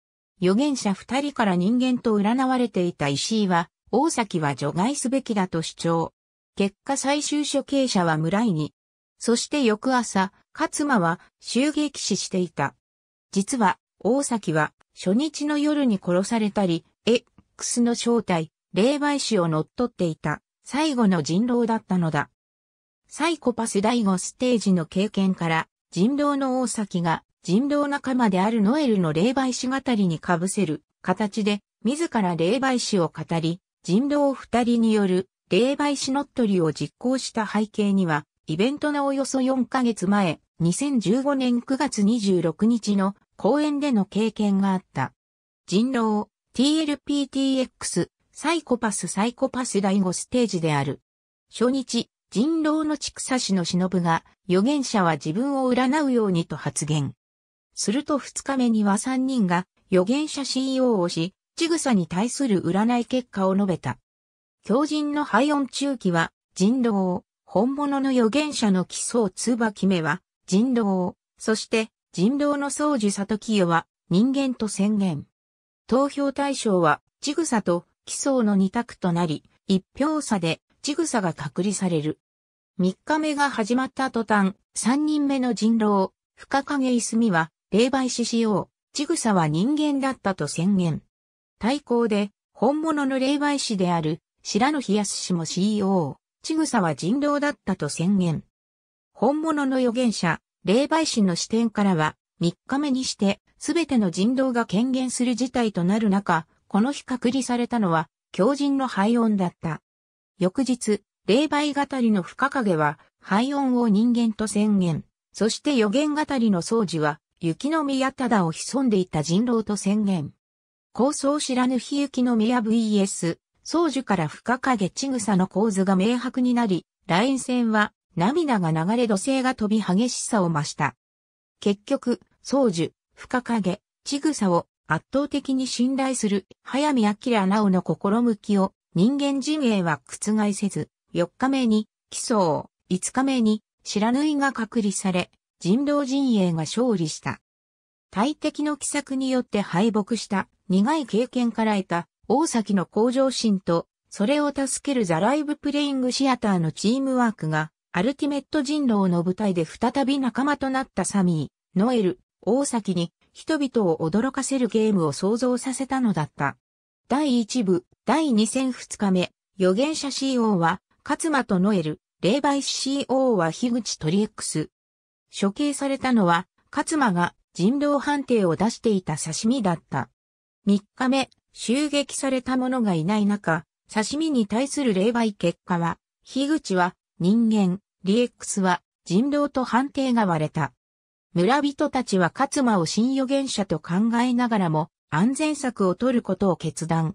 預言者2人から人間と占われていた石井は、大崎は除外すべきだと主張。結果最終処刑者は村井に。そして翌朝、勝間は襲撃死していた。実は、大崎は初日の夜に殺されたり、X の正体、霊媒師を乗っ取っていた最後の人狼だったのだ。サイコパス第5ステージの経験から人狼の大崎が人狼仲間であるノエルの霊媒師語りに被せる形で自ら霊媒師を語り人狼二人による霊媒師のっとりを実行した背景には、イベントのおよそ4ヶ月前、2015年9月26日の公演での経験があった。人狼、TLPTX、サイコパスサイコパス第5ステージである。初日、人狼の畜差しの忍が、預言者は自分を占うようにと発言。すると2日目には3人が、預言者 CEO をし、ちぐさに対する占い結果を述べた。狂人の廃音中期は、人狼、本物の預言者の奇想通話決めは、人狼、そして人狼の宗樹里清は、人間と宣言。投票対象は、ちぐさと奇想の二択となり、一票差で、ちぐさが隔離される。三日目が始まった途端、三人目の人狼、深影泉は、霊媒師しよう、ちぐさは人間だったと宣言。対抗で、本物の霊媒師である、白野康氏も CEO、ちぐさは人狼だったと宣言。本物の預言者、霊媒師の視点からは、3日目にして、すべての人狼が権限する事態となる中、この日隔離されたのは、狂人の廃音だった。翌日、霊媒語りの深影は、廃音を人間と宣言。そして予言語りの掃除は、雪の宮ただを潜んでいた人狼と宣言。構想知らぬ日雪の宮 VS、宗樹から深影千草の構図が明白になり、ライン戦は涙が流れ土星が飛び激しさを増した。結局、宗樹、深影、千草を圧倒的に信頼する早見明直の心向きを人間陣営は覆せず、4日目に起訴を、5日目にら縫いが隔離され、人道陣営が勝利した。大敵の奇策によって敗北した苦い経験から得た大崎の向上心と、それを助けるザライブプレイングシアターのチームワークが、アルティメット人狼の舞台で再び仲間となったサミー、ノエル、大崎に、人々を驚かせるゲームを想像させたのだった。第1部、第2戦2日目、予言者 CO は、勝間とノエル、霊媒師 CO は樋口トリエックス。処刑されたのは、勝間が人狼判定を出していた刺身だった。3日目、襲撃された者がいない中、刺身に対する霊媒結果は、樋口は人間、リエックスは人狼と判定が割れた。村人たちは勝間を新予言者と考えながらも安全策を取ることを決断。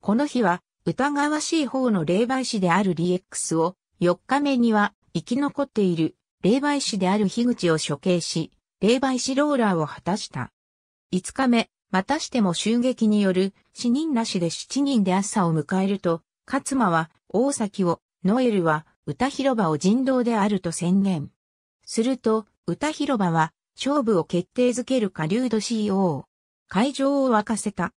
この日は疑わしい方の霊媒師であるリエックスを4日目には生き残っている霊媒師である樋口を処刑し、霊媒師ローラーを果たした。5日目、またしても襲撃による死人なしで7人で朝を迎えると、勝間は大崎を、ノエルは歌広場を人道であると宣言。すると、歌広場は勝負を決定づける下流度 CO。会場を沸かせた。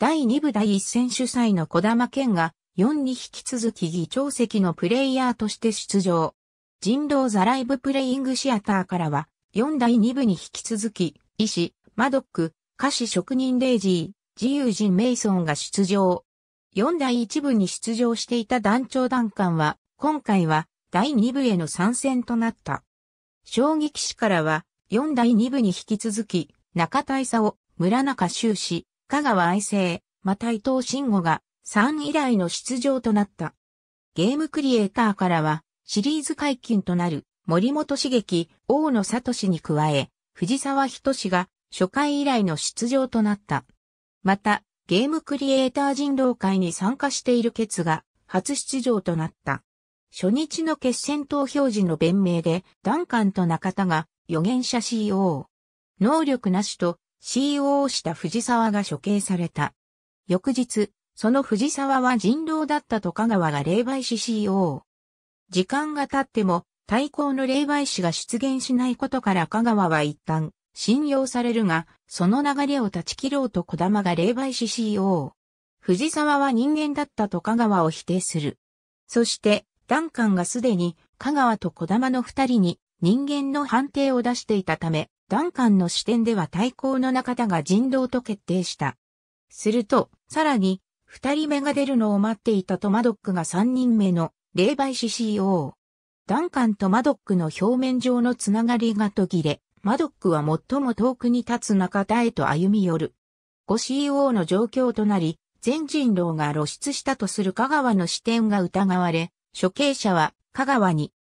第2部第1戦主催の小玉健が4に引き続き議長席のプレイヤーとして出場。人道ザライブプレイングシアターからは4第2部に引き続き、医師、マドック、歌詞職人レイジー、自由人メイソンが出場。四大一部に出場していた団長団ンは、今回は第二部への参戦となった。将棋棋士からは、四大二部に引き続き、中田を村中修士、香川愛生、また伊藤慎吾が3以来の出場となった。ゲームクリエイターからは、シリーズ解禁となる森本茂樹、大野聡に加え、藤沢仁が初回以来の出場となった。また、ゲームクリエイター人狼会に参加しているケツが初出場となった。初日の決戦投票時の弁明で、ダンカンと中田が予言者 CO、能力なしと CO をした藤沢が処刑された。翌日、その藤沢は人狼だったと香川が霊媒師 CO。時間が経っても、対抗の霊媒師が出現しないことから香川は一旦、信用されるが、その流れを断ち切ろうと小玉が霊媒師 CO。藤沢は人間だったと香川を否定する。そして、ダンカンがすでに香川と小玉の二人に人間の判定を出していたため、ダンカンの視点では対抗の中田が人道と決定した。すると、さらに、二人目が出るのを待っていたトマドックが三人目の霊媒師 CO。ダンカンとマドックの表面上のつながりが途切れ、マドックは最も遠くに立つ中田へと歩み寄る。ご CO の状況となり、全人狼が露出したとする香川の視点が疑われ、処刑者は香川に。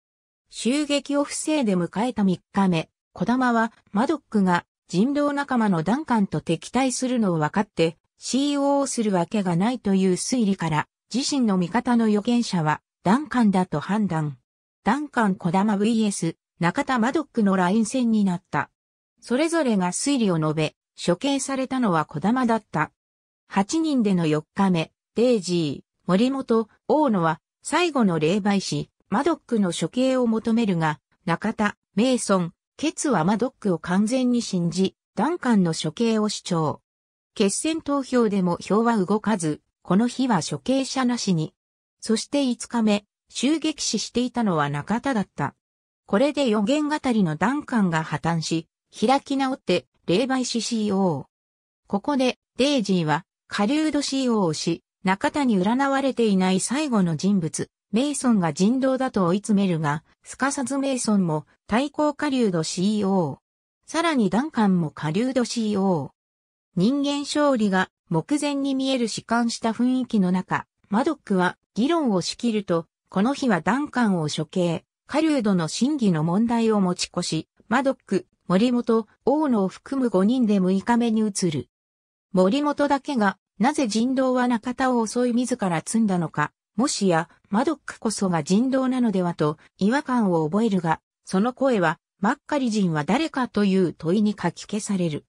襲撃を防いで迎えた3日目、小玉はマドックが人狼仲間のダンカンと敵対するのを分かって CO をするわけがないという推理から自身の味方の予言者はダンカンだと判断。ダンカン小玉 VS 中田マドックのライン戦になった。それぞれが推理を述べ、処刑されたのは小玉だった。8人での4日目、デイジー、森本、大野は、最後の霊媒師、マドックの処刑を求めるが、中田、メイソン、ケツはマドックを完全に信じ、ダンカンの処刑を主張。決戦投票でも票は動かず、この日は処刑者なしに。そして5日目、襲撃死していたのは中田だった。これで予言語りのダンカンが破綻し、開き直って、霊媒師 CO。ここで、デイジーは、カリュード CO をし、中田に占われていない最後の人物、メイソンが人道だと追い詰めるが、すかさずメイソンも対抗下流度 CO。さらにダンカンも下流度 CO。人間勝利が目前に見える弛緩した雰囲気の中、マドックは議論を仕切ると、この日はダンカンを処刑、カリュードの審議の問題を持ち越し、マドック、森本、大野を含む5人で6日目に移る。森本だけが、なぜ人道は中田を襲い自ら積んだのか、もしや、マドックこそが人道なのではと、違和感を覚えるが、その声は、マッカリ人は誰かという問いに書き消される。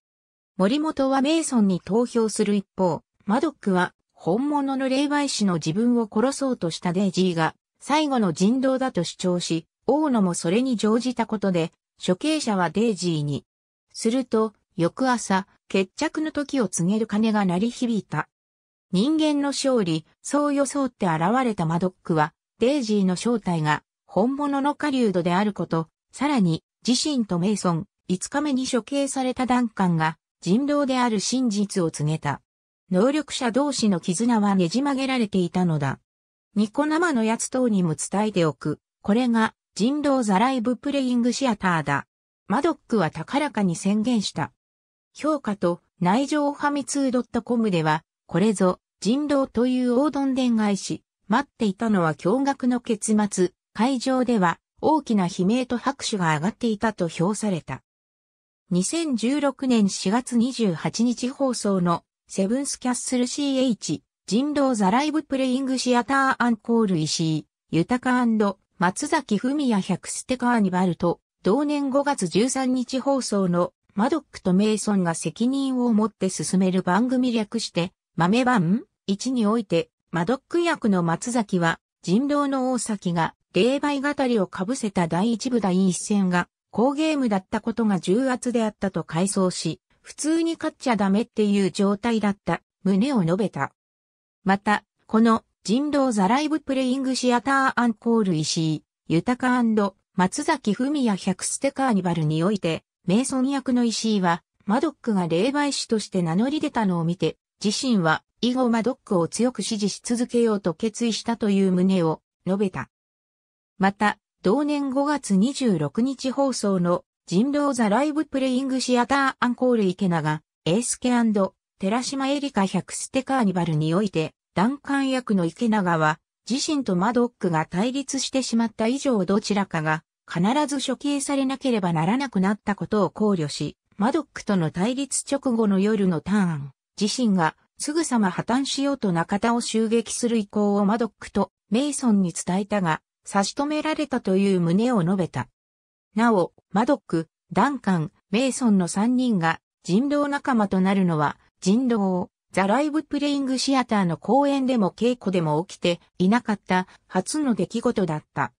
森本はメイソンに投票する一方、マドックは、本物の霊媒師の自分を殺そうとしたデイジーが、最後の人道だと主張し、大野もそれに乗じたことで、処刑者はデイジーに。すると、翌朝、決着の時を告げる鐘が鳴り響いた。人間の勝利、そう装って現れたマドックは、デイジーの正体が本物の狩人であること、さらに自身とメイソン、5日目に処刑されたダンカンが人狼である真実を告げた。能力者同士の絆はねじ曲げられていたのだ。ニコ生のやつ等にも伝えておく。これが人狼ザライブプレイングシアターだ。マドックは高らかに宣言した。評価と内情ファミ通 .com では、これぞ人狼という大どんでん返し、待っていたのは驚愕の結末、会場では大きな悲鳴と拍手が上がっていたと評された。2016年4月28日放送のセブンスキャッスル CH 人狼ザライブプレイングシアターアンコール石井、豊松崎文也百ステカーニバルと、同年5月13日放送のマドックとメイソンが責任を持って進める番組略して、豆番1において、マドック役の松崎は、人狼の大崎が、霊媒語りを被せた第一部第一戦が、好ゲームだったことが重圧であったと回想し、普通に勝っちゃダメっていう状態だった、胸を述べた。また、この人道ザライブプレイングシアターアンコール石井、豊松崎文也百ステカーニバルにおいて、名村役の石井は、マドックが霊媒師として名乗り出たのを見て、自身は以後マドックを強く支持し続けようと決意したという旨を述べた。また、同年5月26日放送の人狼ザライブプレイングシアターアンコール池永、エースケ寺島エリカ100ステカーニバルにおいて、弾丸役の池永は、自身とマドックが対立してしまった以上どちらかが、必ず処刑されなければならなくなったことを考慮し、マドックとの対立直後の夜のターン、自身がすぐさま破綻しようと中田を襲撃する意向をマドックとメイソンに伝えたが、差し止められたという旨を述べた。なお、マドック、ダンカン、メイソンの3人が人狼仲間となるのは人狼、ザ・ライブ・プレイング・シアターの公演でも稽古でも起きていなかった初の出来事だった。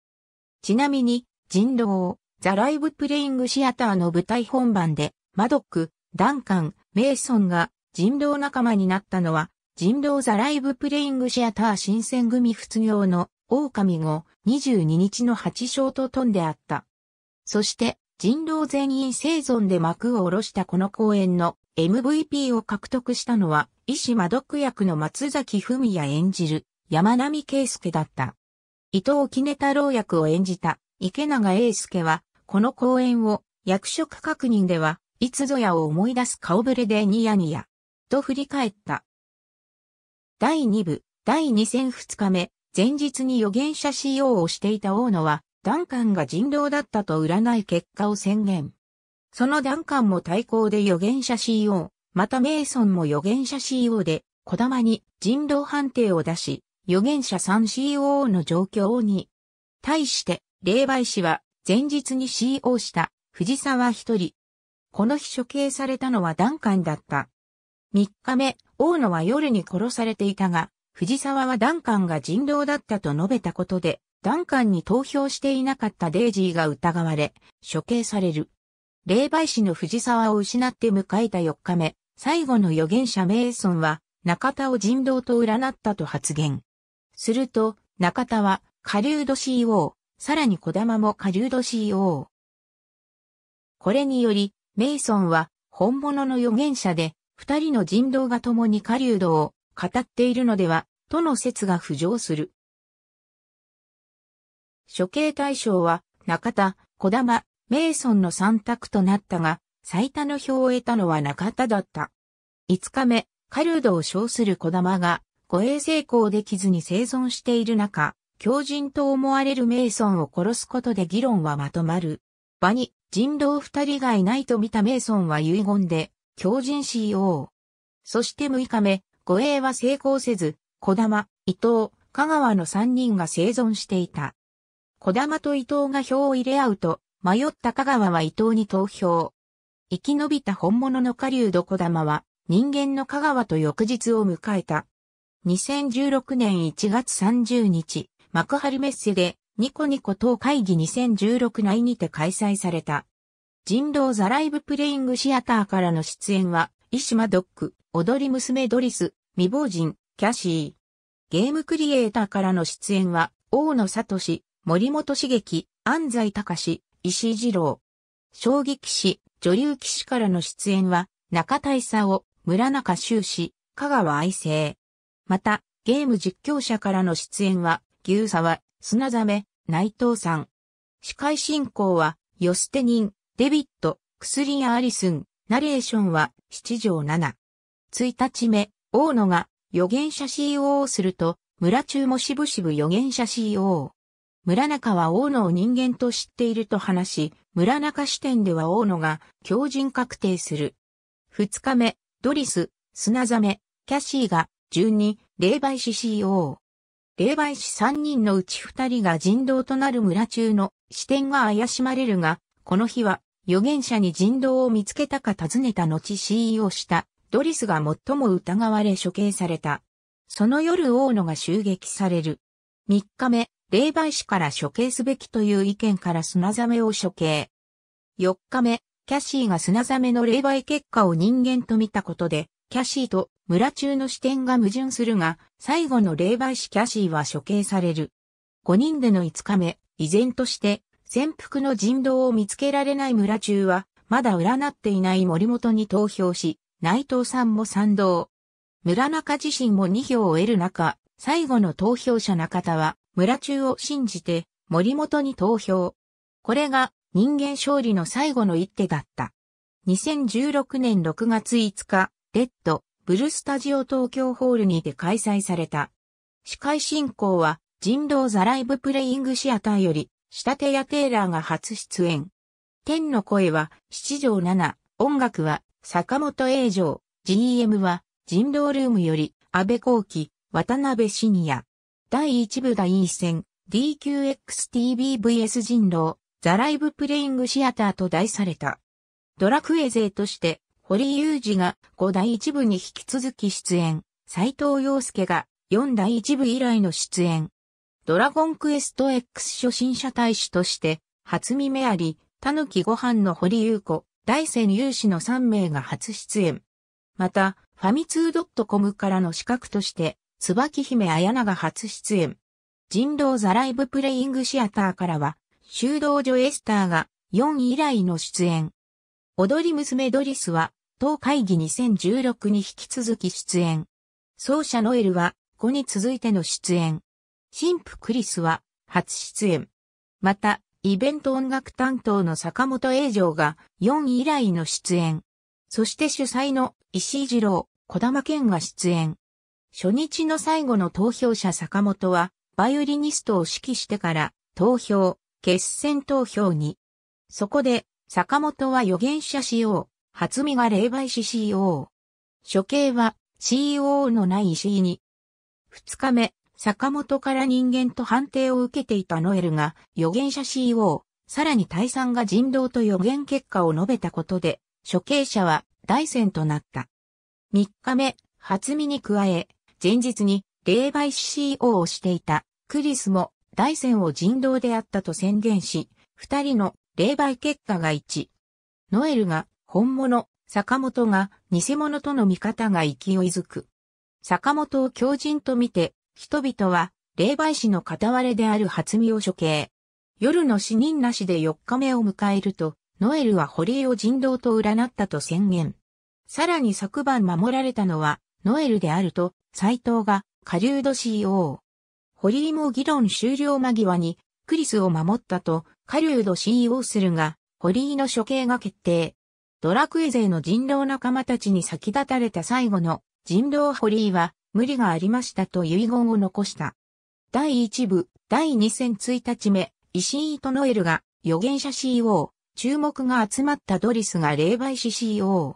ちなみに、人狼、ザ・ライブ・プレイング・シアターの舞台本番で、マドック、ダンカン、メイソンが人狼仲間になったのは、人狼ザ・ライブ・プレイング・シアター新選組副業の狼号22日の8章と飛んであった。そして、人狼全員生存で幕を下ろしたこの公演の MVP を獲得したのは、医師魔毒役の松崎文也演じる山並圭介だった。伊藤杵太郎役を演じた池永英介は、この公演を役職確認では、いつぞやを思い出す顔ぶれでニヤニヤ、と振り返った。第2部、第2戦2日目、前日に予言者 CO をしていた大野は、ダンカンが人狼だったと占い結果を宣言。そのダンカンも対抗で預言者 CO、またメイソンも預言者 CO で、小玉に人道判定を出し、預言者 3CO の状況に。対して、霊媒師は前日に CO した藤沢一人。この日処刑されたのはダンカンだった。3日目、大野は夜に殺されていたが、藤沢はダンカンが人道だったと述べたことで、ダンカンに投票していなかったデイジーが疑われ、処刑される。霊媒師の藤沢を失って迎えた4日目、最後の預言者メイソンは、中田を人道と占ったと発言。すると、中田は、カリュード CO、さらに小玉もカリュード CO。これにより、メイソンは、本物の預言者で、二人の人道が共にカリュードを語っているのでは、との説が浮上する。処刑対象は、中田、小玉、メイソンの3択となったが、最多の票を得たのは中田だった。5日目、カルードを称する小玉が、護衛成功できずに生存している中、狂人と思われるメイソンを殺すことで議論はまとまる。場に人狼二人がいないと見たメイソンは遺言で、狂人 CO。そして6日目、護衛は成功せず、小玉、伊藤、香川の3人が生存していた。小玉と伊藤が票を入れ合うと、迷った香川は伊藤に投票。生き延びた本物の流どこ玉は、人間の香川と翌日を迎えた。2016年1月30日、幕張メッセで、ニコニコ党会議2016内にて開催された。人狼ザライブプレイングシアターからの出演は、イシマドック、踊り娘ドリス、未亡人、キャシー。ゲームクリエイターからの出演は、大野聡、森本茂樹、安西隆、石井二郎。将棋棋士、女流棋士からの出演は、中大佐を、村中修士、香川愛生。また、ゲーム実況者からの出演は、牛沢、砂ザメ、内藤さん。司会進行は、ヨステニン、デビット、クリやアリスン、ナレーションは、七条七。一日目、大野が、予言者 CO をすると、村中もしぶしぶ予言者 CO。村中は大野を人間と知っていると話し、村中視点では大野が狂人確定する。二日目、ドリス、砂ザメ、キャシーが、順に、霊媒師 CO。霊媒師三人のうち二人が人道となる村中の視点が怪しまれるが、この日は、預言者に人道を見つけたか尋ねた後 CEO した、ドリスが最も疑われ処刑された。その夜大野が襲撃される。三日目、霊媒師から処刑すべきという意見から砂ザメを処刑。4日目、キャシーが砂ザメの霊媒結果を人間と見たことで、キャシーと村中の視点が矛盾するが、最後の霊媒師キャシーは処刑される。5人での5日目、依然として、潜伏の人道を見つけられない村中は、まだ占っていない森本に投票し、内藤さんも賛同。村中自身も2票を得る中、最後の投票者中田は、村中を信じて森本に投票。これが人間勝利の最後の一手だった。2016年6月5日、レッド、ブルスタジオ東京ホールにて開催された。司会進行は人狼ザライブプレイングシアターより、下手屋テーラーが初出演。天の声は七条七、音楽は坂本栄城、GM は人狼ルームより、安倍光輝、渡辺シニア。第1部第1戦、DQXTBVS 人狼、ザライブプレイングシアターと題された。ドラクエ勢として、堀裕二が5第1部に引き続き出演、斎藤洋介が4第1部以来の出演。ドラゴンクエスト X 初心者大使として、初見目あり、たぬきご飯の堀裕子、大戦有志の3名が初出演。また、ファミツー .com からの資格として、椿姫綾が初出演。人狼ザライブプレイングシアターからは、修道女エスターが4以来の出演。踊り娘ドリスは、当会議2016に引き続き出演。奏者ノエルは、5に続いての出演。神父クリスは、初出演。また、イベント音楽担当の坂本英城が4以来の出演。そして主催の石井二郎、小玉健が出演。初日の最後の投票者坂本は、バイオリニストを指揮してから、投票、決戦投票に。そこで、坂本は予言者 CO、初見が霊媒師 CO。処刑は CO のない石井に。二日目、坂本から人間と判定を受けていたノエルが、予言者 CO、さらに大産が人道と予言結果を述べたことで、処刑者は大戦となった。三日目、初見に加え、前日に霊媒 CEO をしていたクリスも大戦を人道であったと宣言し、二人の霊媒結果が一致。ノエルが本物、坂本が偽物との見方が勢いづく。坂本を狂人と見て、人々は霊媒師の片割れである初見を処刑。夜の死人なしで4日目を迎えると、ノエルは堀江を人道と占ったと宣言。さらに昨晩守られたのは、ノエルであると、斎藤が、カリュード CO。リーも議論終了間際に、クリスを守ったと、カリュード CO するが、ホリーの処刑が決定。ドラクエ勢の人狼仲間たちに先立たれた最後の人狼ホリーは無理がありましたと遺言を残した。第1部、第2戦1日目、石井とノエルが預言者 CO、注目が集まったドリスが霊媒師 CO。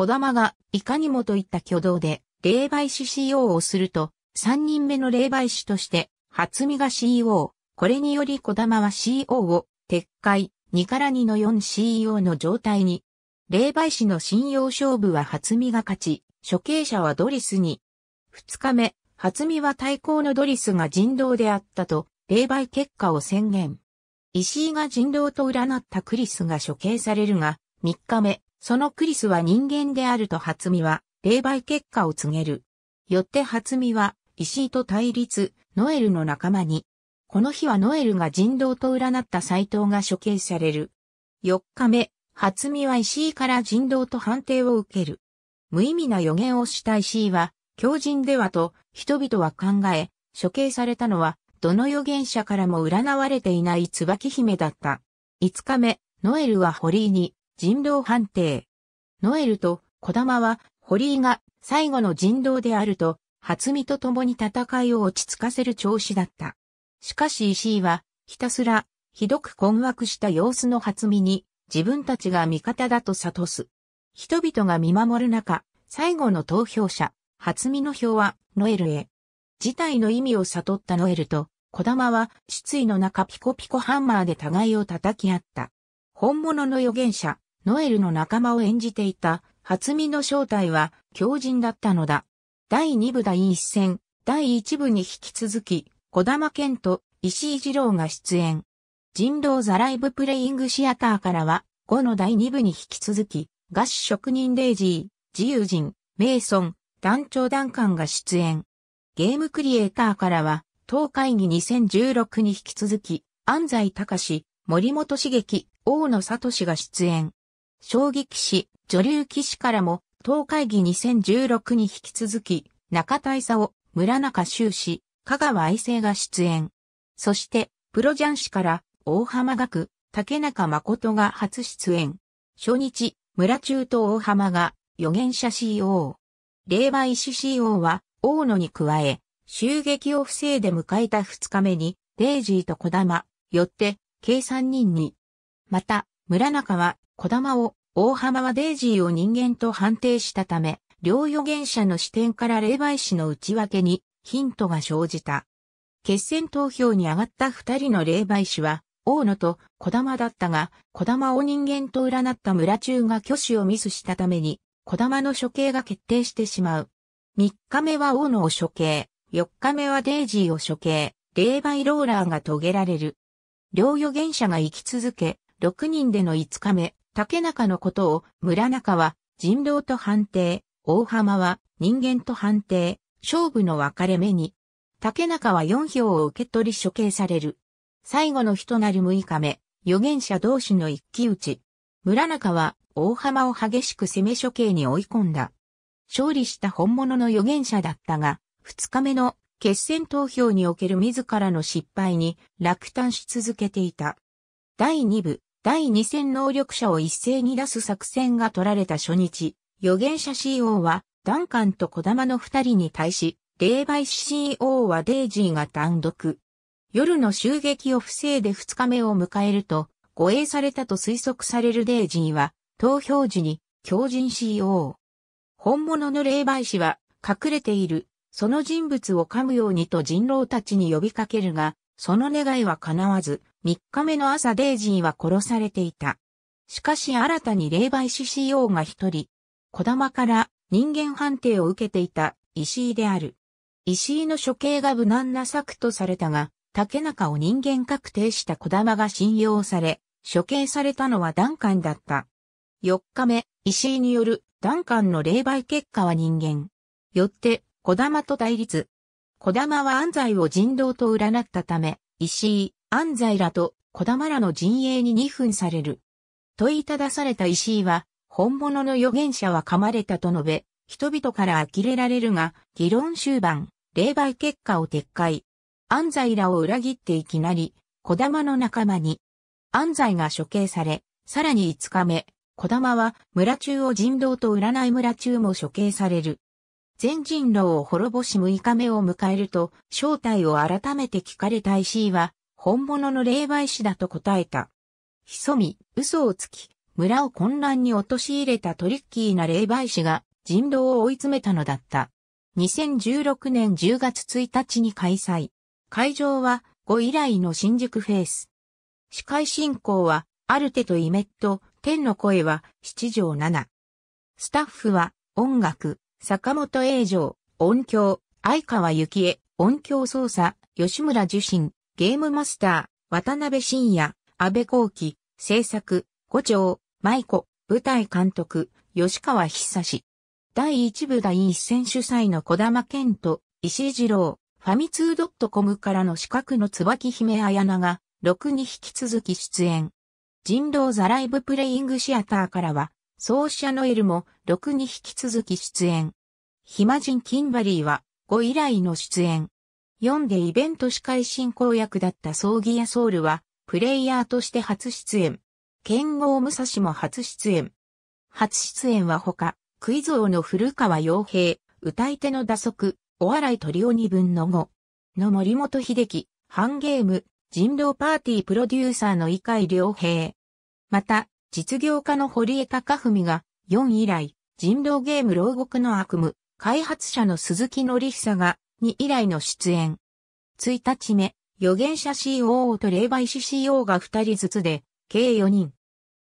児玉がいかにもといった挙動で霊媒師 CO をすると、3人目の霊媒師として、初見が CO、これにより児玉は CO を撤回、2から2の 4CO の状態に、霊媒師の信用勝負は初見が勝ち、処刑者はドリスに。2日目、初見は対抗のドリスが人道であったと、霊媒結果を宣言。石井が人道と占ったクリスが処刑されるが、3日目、そのクリスは人間であると初見は、霊媒結果を告げる。よって初見は、石井と対立、ノエルの仲間に。この日はノエルが人道と占った斎藤が処刑される。4日目、初見は石井から人道と判定を受ける。無意味な予言をした石井は、狂人ではと人々は考え、処刑されたのは、どの予言者からも占われていない椿姫だった。5日目、ノエルは堀井に、人狼判定。ノエルと小玉は、堀井が最後の人狼であると、初見と共に戦いを落ち着かせる調子だった。しかし石井は、ひたすら、ひどく困惑した様子の初見に、自分たちが味方だと悟す。人々が見守る中、最後の投票者、初見の票は、ノエルへ。事態の意味を悟ったノエルと、小玉は、失意の中ピコピコハンマーで互いを叩き合った。本物の預言者、ノエルの仲間を演じていた、初見の正体は、狂人だったのだ。第2部第1戦、第1部に引き続き、小玉健と石井二郎が出演。人狼ザライブプレイングシアターからは、5の第2部に引き続き、合職人レイジー、自由人、メイソン、団長団官が出演。ゲームクリエイターからは、東会議2016に引き続き、安西隆、森本茂樹、大野聡が出演。将棋騎士、女流騎士からも、東海議2016に引き続き、中大佐を村中修士、香川愛生が出演。そして、プロジャン氏から大浜学、竹中誠が初出演。初日、村中と大浜が予言者 CO。令和石 CO は、大野に加え、襲撃を防いで迎えた2日目に、デイジーと小玉、よって、計3人に。また、村中は小玉を、大浜はデイジーを人間と判定したため、両預言者の視点から霊媒師の内訳にヒントが生じた。決戦投票に上がった二人の霊媒師は、大野と小玉だったが、小玉を人間と占った村中が挙手をミスしたために、小玉の処刑が決定してしまう。三日目は大野を処刑、四日目はデイジーを処刑、霊媒ローラーが遂げられる。両預言者が生き続け、6人での5日目、竹中のことを村中は人狼と判定、大浜は人間と判定、勝負の分かれ目に、竹中は4票を受け取り処刑される。最後の日となる6日目、預言者同士の一騎打ち。村中は大浜を激しく攻め処刑に追い込んだ。勝利した本物の預言者だったが、2日目の決戦投票における自らの失敗に落胆し続けていた。第2部、第2戦能力者を一斉に出す作戦が取られた初日、預言者 CO は、ダンカンと小玉の二人に対し、霊媒師 CO はデイジーが単独。夜の襲撃を防いで二日目を迎えると、護衛されたと推測されるデイジーは、投票時に、狂人 CO。本物の霊媒師は、隠れている、その人物を噛むようにと人狼たちに呼びかけるが、その願いは叶わず、3日目の朝デイジーは殺されていた。しかし新たに霊媒師 CO が一人、小玉から人間判定を受けていた石井である。石井の処刑が無難な策とされたが、竹中を人間確定した小玉が信用され、処刑されたのはダンカンだった。4日目、石井によるダンカンの霊媒結果は人間。よって、小玉と対立。小玉は安西を人道と占ったため、石井、安西らと小玉らの陣営に2分される。問いただされた石井は、本物の預言者は噛まれたと述べ、人々から呆れられるが、議論終盤、霊媒結果を撤回。安西らを裏切っていきなり、小玉の仲間に。安西が処刑され、さらに5日目、小玉は村中を人道と占い村中も処刑される。全人狼を滅ぼし6日目を迎えると、正体を改めて聞かれた石井は、本物の霊媒師だと答えた。潜み、嘘をつき、村を混乱に陥れたトリッキーな霊媒師が人狼を追い詰めたのだった。2016年10月1日に開催。会場は5以来の新宿フェイス。司会進行はアルテとイメット、天の声は七条七。スタッフは音楽、坂本英城、音響、相川幸恵、音響操作、吉村樹心、ゲームマスター、渡辺晋也、安部光輝、制作、五条、舞子、舞台監督、吉川久志。第1部第1戦主催の小玉健と石次郎、ファミツードットコムからの資格の椿姫綾菜が、6に引き続き出演。人狼ザライブプレイングシアターからは、奏者ノエルも6に引き続き出演。暇人キンバリーは5以来の出演。4でイベント司会進行役だった葬儀屋ソウルは、プレイヤーとして初出演。剣豪武蔵も初出演。初出演は他、クイズ王の古川洋平、歌い手の打足、お笑いトリオ分の五。の森本秀樹、ハンゲーム、人狼パーティープロデューサーの伊海良平。また、実業家の堀江貴文が4以来、人狼ゲーム牢獄の悪夢、開発者の鈴木則久がに以来の出演。1日目、預言者 COO と霊媒師 CO が2人ずつで、計4人。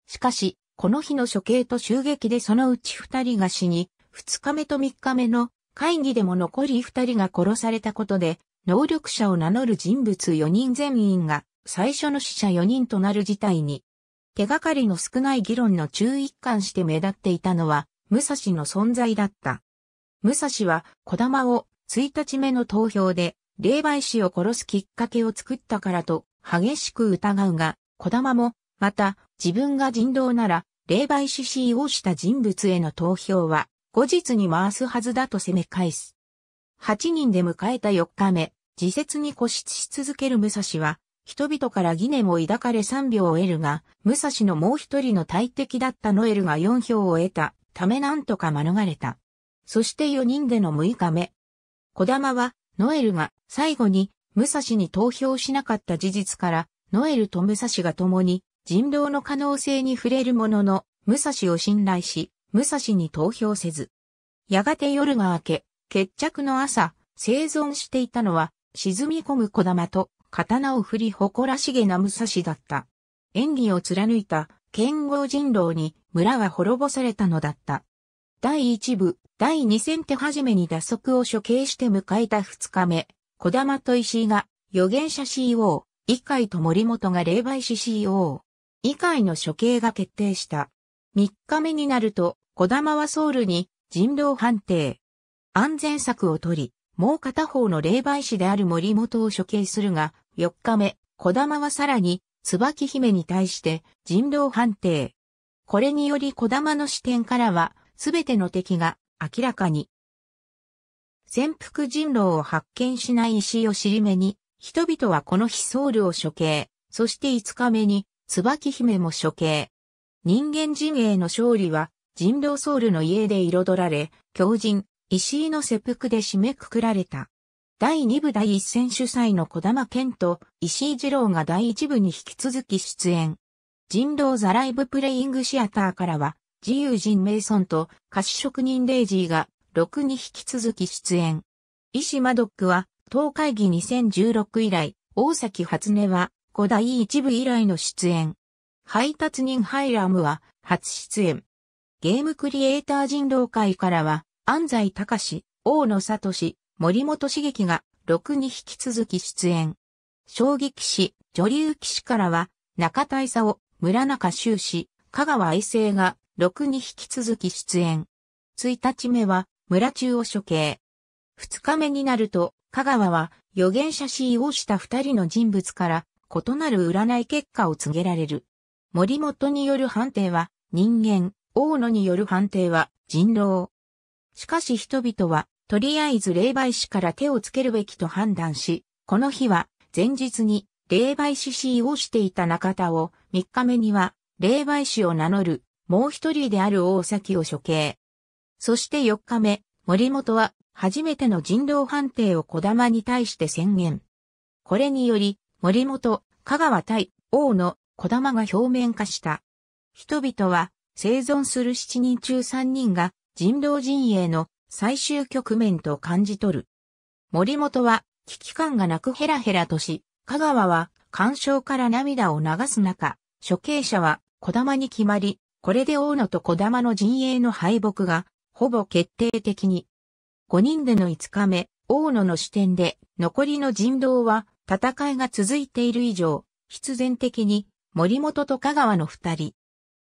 しかし、この日の処刑と襲撃でそのうち2人が死に、2日目と3日目の会議でも残り2人が殺されたことで、能力者を名乗る人物4人全員が最初の死者4人となる事態に。手がかりの少ない議論の中一貫して目立っていたのは、武蔵の存在だった。武蔵は、小玉を1日目の投票で、霊媒師を殺すきっかけを作ったからと、激しく疑うが、小玉も、また、自分が人道なら、霊媒師 C をした人物への投票は、後日に回すはずだと攻め返す。8人で迎えた4日目、自説に固執し続ける武蔵は、人々から疑念を抱かれ3票を得るが、武蔵のもう一人の大敵だったノエルが4票を得たためなんとか免れた。そして4人での6日目、小玉は、ノエルが最後に武蔵に投票しなかった事実から、ノエルと武蔵が共に人狼の可能性に触れるものの、武蔵を信頼し、武蔵に投票せず。やがて夜が明け、決着の朝、生存していたのは、沈み込む小玉と、刀を振り誇らしげな武蔵だった。演技を貫いた、剣豪人狼に、村は滅ぼされたのだった。第一部、第2戦手始めに打足を処刑して迎えた2日目、小玉と石井が、預言者 CO、一海と森本が霊媒師 CO、一海の処刑が決定した。3日目になると、小玉はソウルに人狼判定。安全策を取り、もう片方の霊媒師である森本を処刑するが、4日目、小玉はさらに、椿姫に対して人狼判定。これにより小玉の視点からは、すべての敵が明らかに。潜伏人狼を発見しない石を尻目に、人々はこのソ僧侶を処刑、そして5日目に、椿姫も処刑。人間陣営の勝利は、人狼僧侶の家で彩られ、狂人、石井の切腹で締めくくられた。第2部第1戦主催の小玉健と石井二郎が第1部に引き続き出演。人狼ザライブプレイングシアターからは、自由人メイソンと菓子職人レイジーが6に引き続き出演。医師マドックは、東会議2016以来、大崎初音は、古代一部以来の出演。配達人ハイラムは、初出演。ゲームクリエイター人狼会からは、安西隆、大野聡、森本茂樹が、6に引き続き出演。将棋騎士、女流騎士からは、中大佐を村中修士、香川愛生が、6に引き続き出演。1日目は村中を処刑。2日目になると、香川は預言者 C をした2人の人物から異なる占い結果を告げられる。森本による判定は人間、大野による判定は人狼。しかし人々は、とりあえず霊媒師から手をつけるべきと判断し、この日は前日に霊媒師 C をしていた中田を3日目には霊媒師を名乗るもう一人である大崎を処刑。そして4日目、森本は初めての人道判定を小玉に対して宣言。これにより、森本、香川対王の小玉が表面化した。人々は生存する7人中3人が人道陣営の最終局面と感じ取る。森本は危機感がなくヘラヘラとし、香川は干渉から涙を流す中、処刑者は小玉に決まり、これで大野と小玉の陣営の敗北が、ほぼ決定的に。5人での5日目、大野の視点で、残りの人道は、戦いが続いている以上、必然的に、森本と香川の二人。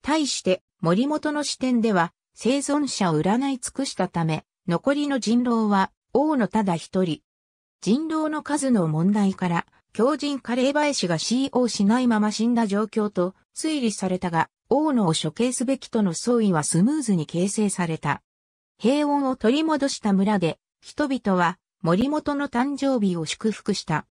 対して、森本の視点では、生存者を占い尽くしたため、残りの人狼は、王野ただ一人。人狼の数の問題から、狂人カレー林が CO しないまま死んだ状況と、推理されたが、大野を処刑すべきとの相違はスムーズに形成された。平穏を取り戻した村で、人々は森本の誕生日を祝福した。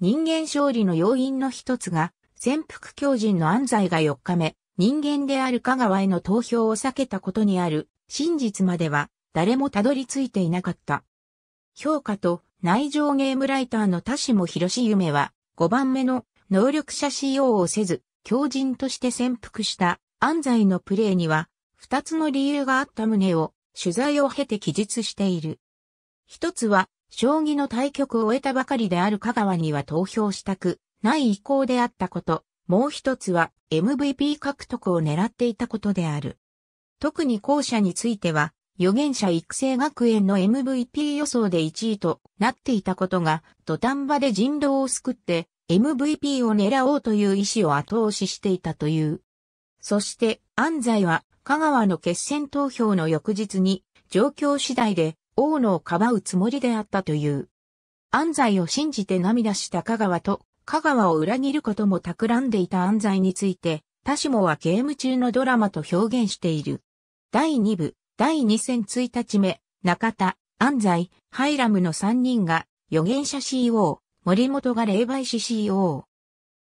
人間勝利の要因の一つが、潜伏狂人の安西が4日目、人間である香川への投票を避けたことにある、真実までは、誰もたどり着いていなかった。評価と内情ゲームライターの田島博士夢は、5番目の能力者 CO をせず、狂人として潜伏した安西のプレーには、二つの理由があった旨を、取材を経て記述している。一つは、将棋の対局を終えたばかりである香川には投票したくない意向であったこと、もう一つは MVP 獲得を狙っていたことである。特に後者については、預言者育成学園の MVP 予想で1位となっていたことが土壇場で人狼を救って MVP を狙おうという意思を後押ししていたという。そして安西は香川の決戦投票の翌日に状況次第で大野をかばうつもりであったという。安西を信じて涙した香川と香川を裏切ることも企んでいた安西について、田下はゲーム中のドラマと表現している。第2部、第2戦1日目、中田、安西、ハイラムの3人が、預言者 CO、森本が霊媒師 CO。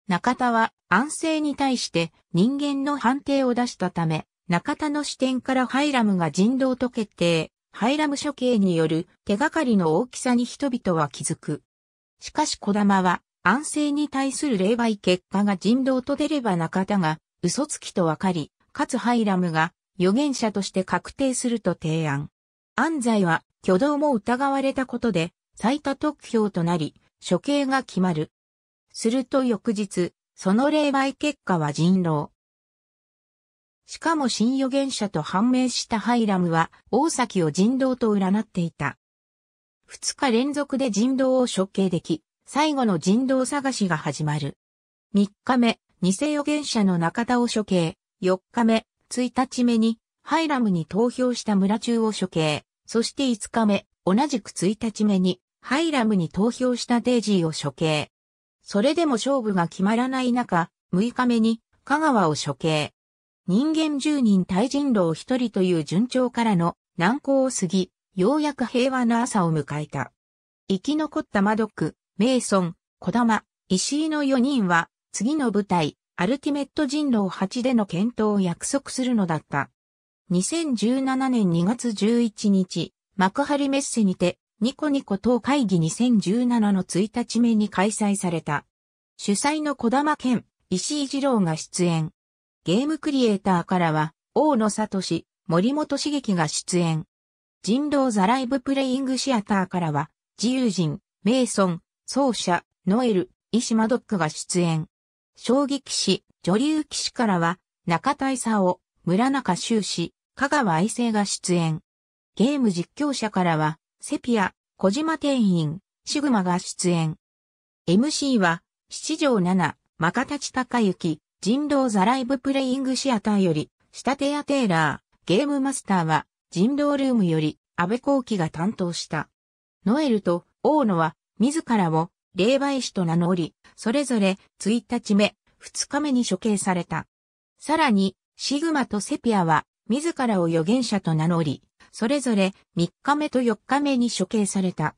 中田は安静に対して人間の判定を出したため、中田の視点からハイラムが人道と決定、ハイラム処刑による手がかりの大きさに人々は気づく。しかし小玉は安静に対する霊媒結果が人道と出れば中田が嘘つきとわかり、かつハイラムが預言者として確定すると提案。安西は挙動も疑われたことで最多得票となり、処刑が決まる。すると翌日、その霊媒結果は人狼。しかも新予言者と判明したハイラムは、大崎を人道と占っていた。二日連続で人道を処刑でき、最後の人道探しが始まる。三日目、偽預言者の中田を処刑。四日目、一日目に、ハイラムに投票した村中を処刑。そして五日目、同じく一日目に、ハイラムに投票したデイジーを処刑。それでも勝負が決まらない中、6日目に香川を処刑。人間10人対人狼1人という順調からの難航を過ぎ、ようやく平和な朝を迎えた。生き残ったマドック、メイソン、小玉、石井の4人は、次の舞台、アルティメット人狼8での検討を約束するのだった。2017年2月11日、幕張メッセにて、ニコニコ党会議2017の1日目に開催された。主催の小玉健、石井二郎が出演。ゲームクリエイターからは、大野里氏、森本茂樹が出演。人狼ザライブプレイングシアターからは、自由人、メイソン、奏者、ノエル、石間ドックが出演。将棋騎士、女流騎士からは、中大佐を、村中修士、香川愛生が出演。ゲーム実況者からは、セピア、小島店員、シグマが出演。MC は、七条七、マカタチ高キ、人狼ザライブプレイングシアターより、下手屋テーラー、ゲームマスターは、人狼ルームより、安倍光輝が担当した。ノエルと、大野は、自らを、霊媒師と名乗り、それぞれ、1日目、2日目に処刑された。さらに、シグマとセピアは、自らを予言者と名乗り、それぞれ3日目と4日目に処刑された。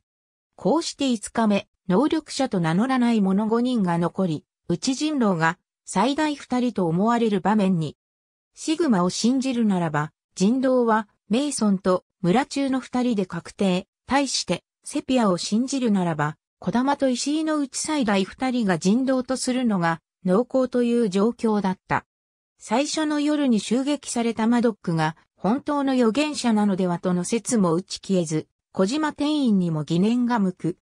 こうして5日目、能力者と名乗らない者5人が残り、内人狼が最大2人と思われる場面に。シグマを信じるならば、人狼はメイソンと村中の2人で確定。対して、セピアを信じるならば、小玉と石井のうち最大2人が人狼とするのが濃厚という状況だった。最初の夜に襲撃されたマドックが本当の預言者なのではとの説も打ち消えず、小島店員にも疑念が向く。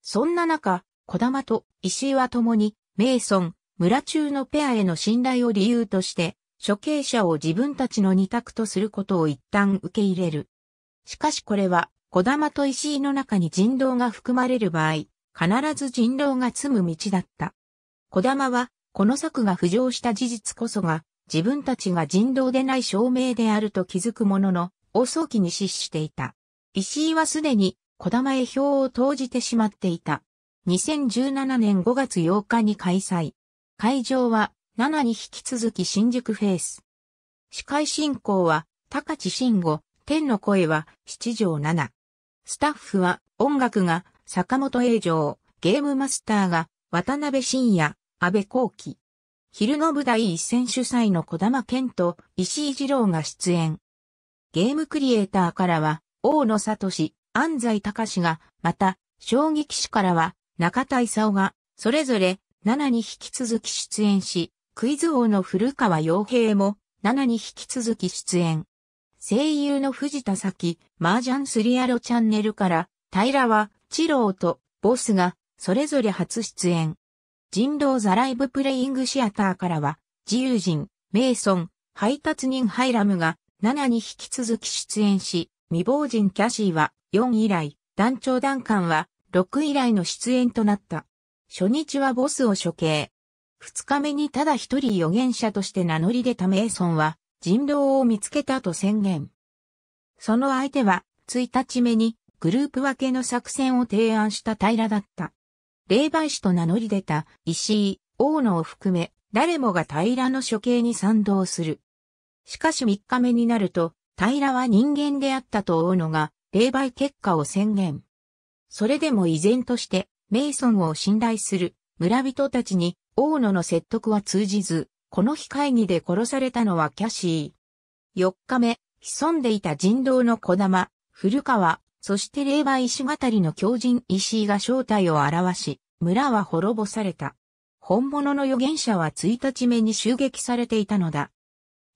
そんな中、小玉と石井は共に、名村、村中のペアへの信頼を理由として、処刑者を自分たちの二択とすることを一旦受け入れる。しかしこれは、小玉と石井の中に人道が含まれる場合、必ず人道が積む道だった。小玉は、この策が浮上した事実こそが、自分たちが人道でない証明であると気づくものの、お早期に失していた。石井はすでに小玉へ票を投じてしまっていた。2017年5月8日に開催。会場は7に引き続き新宿フェイス。司会進行は高地慎吾、天の声は七条七。スタッフは音楽が坂本栄城、ゲームマスターが渡辺慎也、安倍光輝。昼の部第一戦主催の小玉健と石井二郎が出演。ゲームクリエイターからは、大野聡、安西隆が、また、将棋騎士からは、中田勲が、それぞれ、7に引き続き出演し、クイズ王の古川洋平も、7に引き続き出演。声優の藤田咲、麻雀スリアロチャンネルから、平は、チ郎と、ボスが、それぞれ初出演。人狼ザライブプレイングシアターからは、自由人、メイソン、配達人ハイラムが7に引き続き出演し、未亡人キャシーは4以来、団長団ンは6以来の出演となった。初日はボスを処刑。2日目にただ一人預言者として名乗り出たメイソンは、人狼を見つけたと宣言。その相手は、1日目にグループ分けの作戦を提案した平だった。霊媒師と名乗り出た石井、大野を含め、誰もが平の処刑に賛同する。しかし3日目になると、平は人間であったと大野が、霊媒結果を宣言。それでも依然として、メイソンを信頼する村人たちに、大野の説得は通じず、この日会議で殺されたのはキャシー。4日目、潜んでいた人道の小玉、古川、そして霊媒石渡りの狂人石井が正体を表し、村は滅ぼされた。本物の預言者は1日目に襲撃されていたのだ。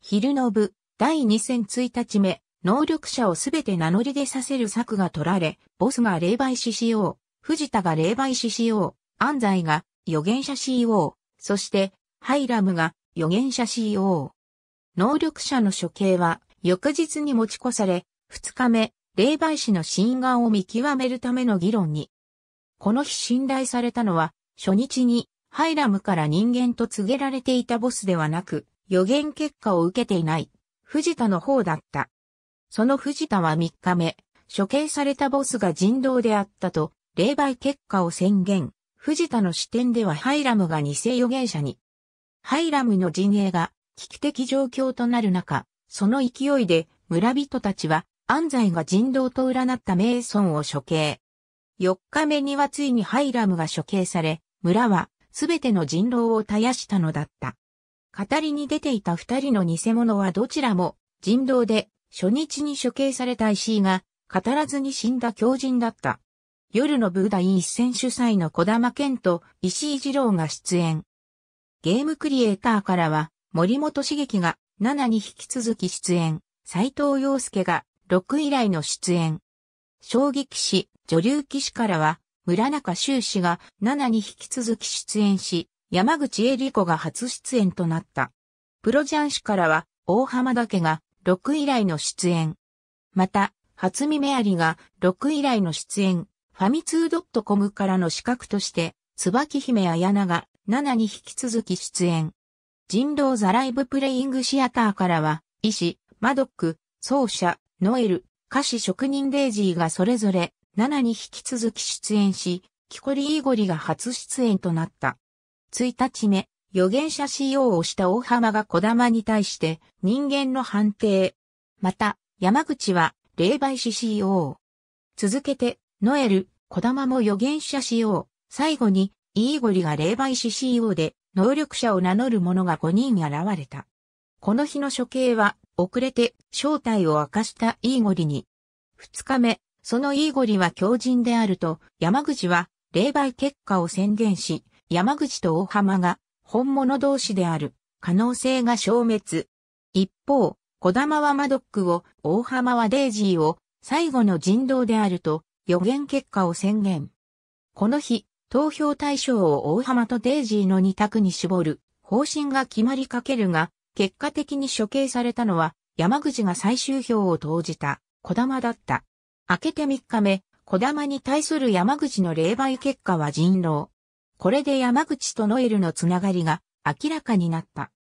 昼の部、第2戦1日目、能力者をすべて名乗り出させる策が取られ、ボスが霊媒師 CO、藤田が霊媒師 CO、安西が預言者 CO、そしてハイラムが預言者 CO。能力者の処刑は翌日に持ち越され、2日目、霊媒師の心眼を見極めるための議論に。この日信頼されたのは、初日にハイラムから人間と告げられていたボスではなく、予言結果を受けていない、藤田の方だった。その藤田は3日目、処刑されたボスが人道であったと、霊媒結果を宣言。藤田の視点ではハイラムが偽予言者に。ハイラムの陣営が危機的状況となる中、その勢いで村人たちは安西が人道と占ったメイソンを処刑。4日目にはついにハイラムが処刑され、村はすべての人狼を絶やしたのだった。語りに出ていた二人の偽物はどちらも人狼で初日に処刑された石井が語らずに死んだ狂人だった。夜のブーダイ一戦主催の小玉健と石井二郎が出演。ゲームクリエイターからは森本茂樹が7に引き続き出演、斎藤洋介が6以来の出演。衝撃棋士、女流騎士からは、村中修士が7に引き続き出演し、山口恵里子が初出演となった。プロジャン氏からは、大浜岳が6以来の出演。また、初見メアリが6以来の出演、ファミツードットコムからの資格として、椿姫綾菜が7に引き続き出演。人狼ザライブプレイングシアターからは、医師、マドック、奏者、ノエル、歌詞職人デイジーがそれぞれ7に引き続き出演し、キコリ・イーゴリが初出演となった。1日目、預言者 CO をした大浜が小玉に対して人間の判定。また、山口は霊媒師 CO。続けて、ノエル、小玉も預言者 CO。最後に、イーゴリが霊媒師 CO で、能力者を名乗る者が5人現れた。この日の処刑は、遅れて正体を明かしたイーゴリに。二日目、そのイーゴリは狂人であると、山口は霊媒結果を宣言し、山口と大浜が本物同士である可能性が消滅。一方、小玉はマドックを、大浜はデイジーを、最後の人道であると、予言結果を宣言。この日、投票対象を大浜とデイジーの二択に絞る、方針が決まりかけるが、結果的に処刑されたのは、山口が最終票を投じた、小玉だった。明けて3日目、小玉に対する山口の霊媒結果は人狼。これで山口とノエルのつながりが明らかになった。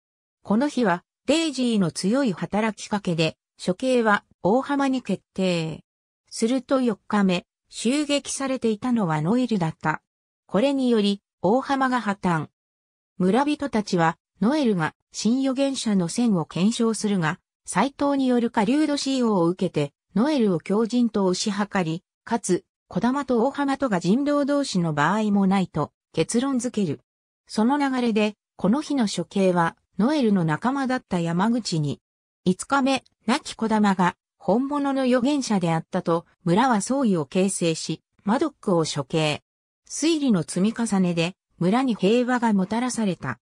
この日は、デイジーの強い働きかけで、処刑は大浜に決定。すると4日目、襲撃されていたのはノエルだった。これにより、大浜が破綻。村人たちはノエルが新予言者の線を検証するが、斎藤による下流度使用を受けて、ノエルを強人と推し量り、かつ、小玉と大浜とが人狼同士の場合もないと結論づける。その流れで、この日の処刑は、ノエルの仲間だった山口に、5日目、亡き小玉が、本物の予言者であったと、村は総意を形成し、マドックを処刑。推理の積み重ねで、村に平和がもたらされた。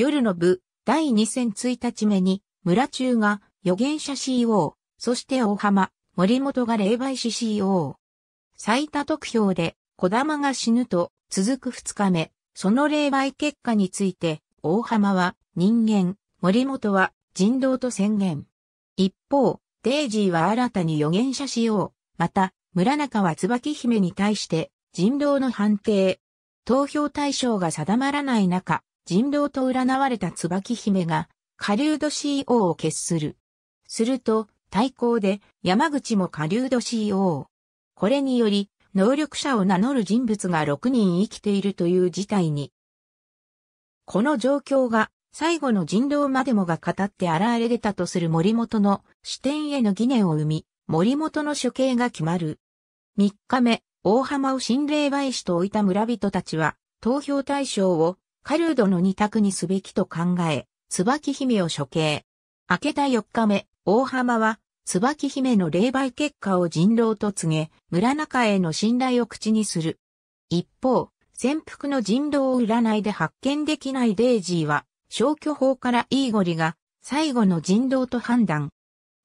夜の部、第2戦1日目に、村中が予言者 CO、そして大浜、森本が霊媒師 CO。最多得票で、小玉が死ぬと、続く2日目、その霊媒結果について、大浜は人間、森本は人道と宣言。一方、デイジーは新たに予言者 CO、また、村中は椿姫に対して、人道の判定。投票対象が定まらない中、人狼と占われた椿姫が、流度 CO を決する。すると、対抗で山口も流度 CO。これにより、能力者を名乗る人物が6人生きているという事態に。この状況が最後の人狼までもが語って現れ出たとする森本の視点への疑念を生み、森本の処刑が決まる。3日目、大浜を心霊媒師と置いた村人たちは、投票対象をカルードの二択にすべきと考え、椿姫を処刑。明けた4日目、大浜は、椿姫の霊媒結果を人狼と告げ、村中への信頼を口にする。一方、潜伏の人狼を占いで発見できないデイジーは、消去法からイーゴリが、最後の人狼と判断。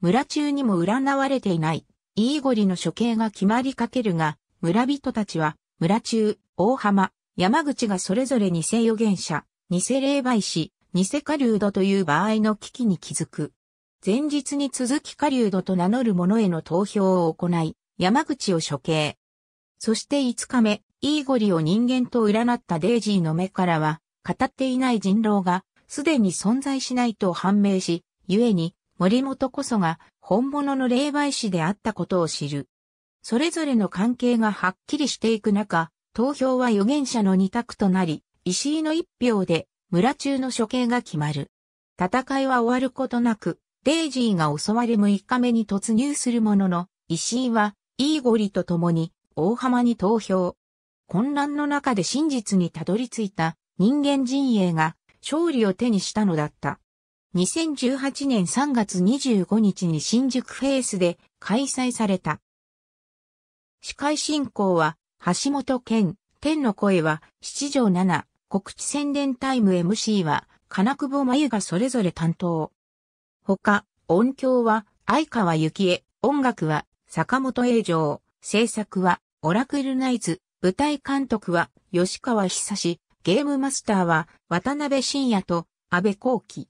村中にも占われていない、イーゴリの処刑が決まりかけるが、村人たちは、村中、大浜、山口がそれぞれ偽預言者、偽霊媒師、偽狩人という場合の危機に気づく。前日に続き狩人と名乗る者への投票を行い、山口を処刑。そして5日目、イーゴリを人間と占ったデイジーの目からは、語っていない人狼が、すでに存在しないと判明し、故に、森本こそが、本物の霊媒師であったことを知る。それぞれの関係がはっきりしていく中、投票は預言者の二択となり、石井の一票で村中の処刑が決まる。戦いは終わることなく、デイジーが襲われ6日目に突入するものの、石井はイーゴリと共に大浜に投票。混乱の中で真実にたどり着いた人間陣営が勝利を手にしたのだった。2018年3月25日に新宿フェイスで開催された。司会進行は橋本健、天の声は、七条七、告知宣伝タイム MC は、金久保真由がそれぞれ担当。他、音響は、相川幸恵、音楽は、坂本栄城、制作は、オラクルナイズ、舞台監督は、吉川久志、ゲームマスターは、渡辺信也と、安倍光輝。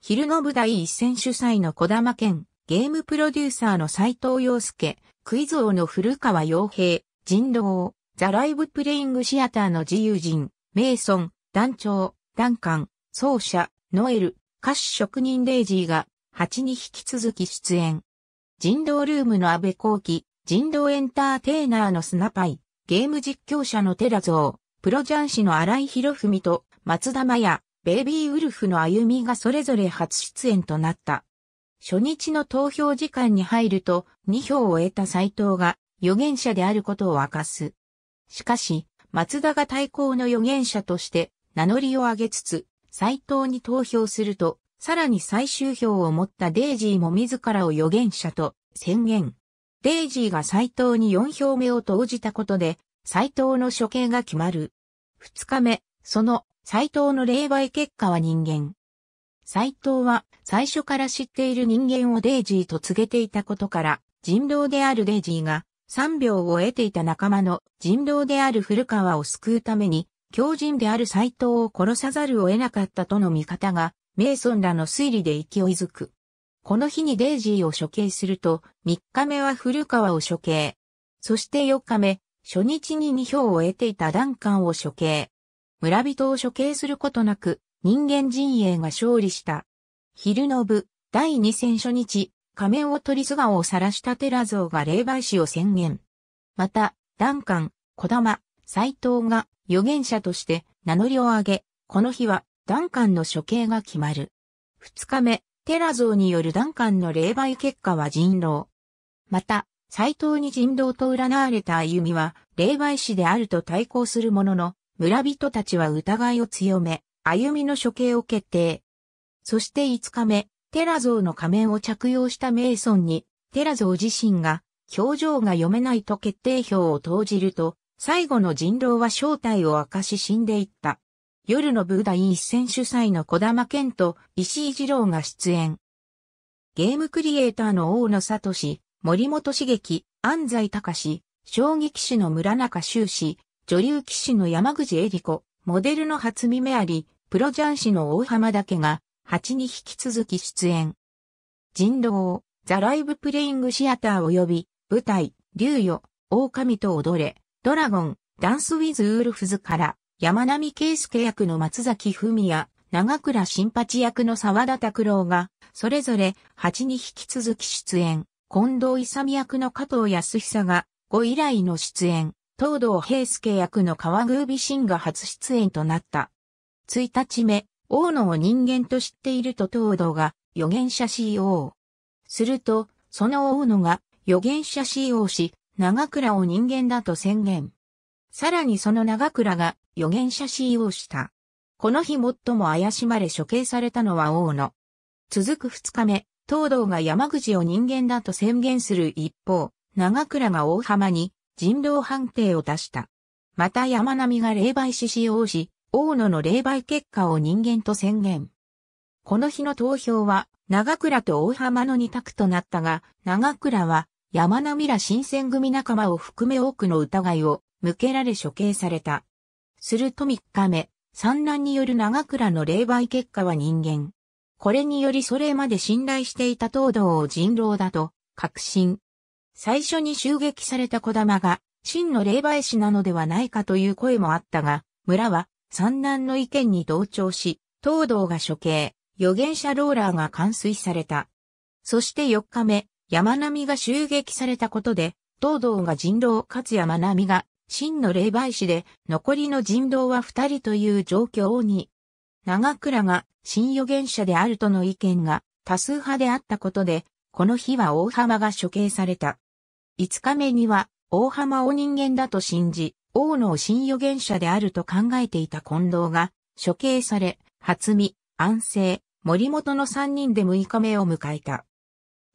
昼の舞台一戦主催の小玉県、ゲームプロデューサーの斎藤洋介、クイズ王の古川洋平、人狼、ザ・ライブ・プレイング・シアターの自由人、メイソン、団長、ダンカン、奏者、ノエル、歌手職人レイジーが、8に引き続き出演。人道ルームの安倍光輝、人道エンターテイナーのスナパイ、ゲーム実況者のテラゾー、プロジャン氏の荒井博文と松田真也、ベイビーウルフの歩みがそれぞれ初出演となった。初日の投票時間に入ると2票を得た斎藤が預言者であることを明かす。しかし、松田が対抗の預言者として名乗りを上げつつ、斎藤に投票すると、さらに最終票を持ったデイジーも自らを預言者と宣言。デイジーが斎藤に4票目を投じたことで、斎藤の処刑が決まる。2日目、その斎藤の霊媒結果は人間。斎藤は最初から知っている人間をデイジーと告げていたことから、人狼であるデイジーが3秒を得ていた仲間の人狼である古川を救うために、狂人である斎藤を殺さざるを得なかったとの見方が、メイソンらの推理で勢いづく。この日にデイジーを処刑すると、3日目は古川を処刑。そして4日目、初日に2票を得ていたダンカンを処刑。村人を処刑することなく、人間陣営が勝利した。昼の部、第2戦初日、仮面を取り素顔を晒したテラ像が霊媒師を宣言。また、ダンカン、小玉、斎藤が預言者として名乗りを上げ、この日はダンカンの処刑が決まる。二日目、テラ像によるダンカンの霊媒結果は人狼。また、斎藤に人狼と占われた歩みは、霊媒師であると対抗するものの、村人たちは疑いを強め、歩みの処刑を決定。そして五日目、テラゾの仮面を着用したメイソンに、テラゾ自身が、表情が読めないと決定票を投じると、最後の人狼は正体を明かし死んでいった。夜のブーダイ一戦主催の小玉健と石井二郎が出演。ゲームクリエイターの大野聡、森本茂樹、安西隆、将棋騎士の村中修士、女流騎士の山口恵理子、モデルの初見目あり、プロ雀士の大浜だけが、8に引き続き出演。人狼、ザ・ライブ・プレイング・シアター及び、舞台、竜よ、狼と踊れ、ドラゴン、ダンス・ウィズ・ウールフズから、山並圭介役の松崎文也、長倉新八役の沢田拓郎が、それぞれ8に引き続き出演、近藤勇役の加藤康久が、5以来の出演、東堂平介役の川宮美信が初出演となった。1日目、王のを人間と知っていると東堂が預言者 CO。すると、その王のが預言者 CO し、長倉を人間だと宣言。さらにその長倉が預言者 CO した。この日最も怪しまれ処刑されたのは王の。続く二日目、東堂が山口を人間だと宣言する一方、長倉が大浜に人道判定を出した。また山並が霊媒師 e o し、大野の霊媒結果を人間と宣言。この日の投票は、長倉と大浜の二択となったが、長倉は、山並ら新選組仲間を含め多くの疑いを向けられ処刑された。すると三日目、産卵による長倉の霊媒結果は人間。これによりそれまで信頼していた東堂を人狼だと確信。最初に襲撃された小玉が真の霊媒師なのではないかという声もあったが、村は三男の意見に同調し、東堂が処刑、預言者ローラーが冠水された。そして4日目、山並みが襲撃されたことで、東堂が人狼かつ山並みが真の霊媒師で、残りの人狼は2人という状況に、長倉が新預言者であるとの意見が多数派であったことで、この日は大浜が処刑された。5日目には、大浜を人間だと信じ、王の新預言者であると考えていた近藤が、処刑され、初見、安政、森本の三人で6日目を迎えた。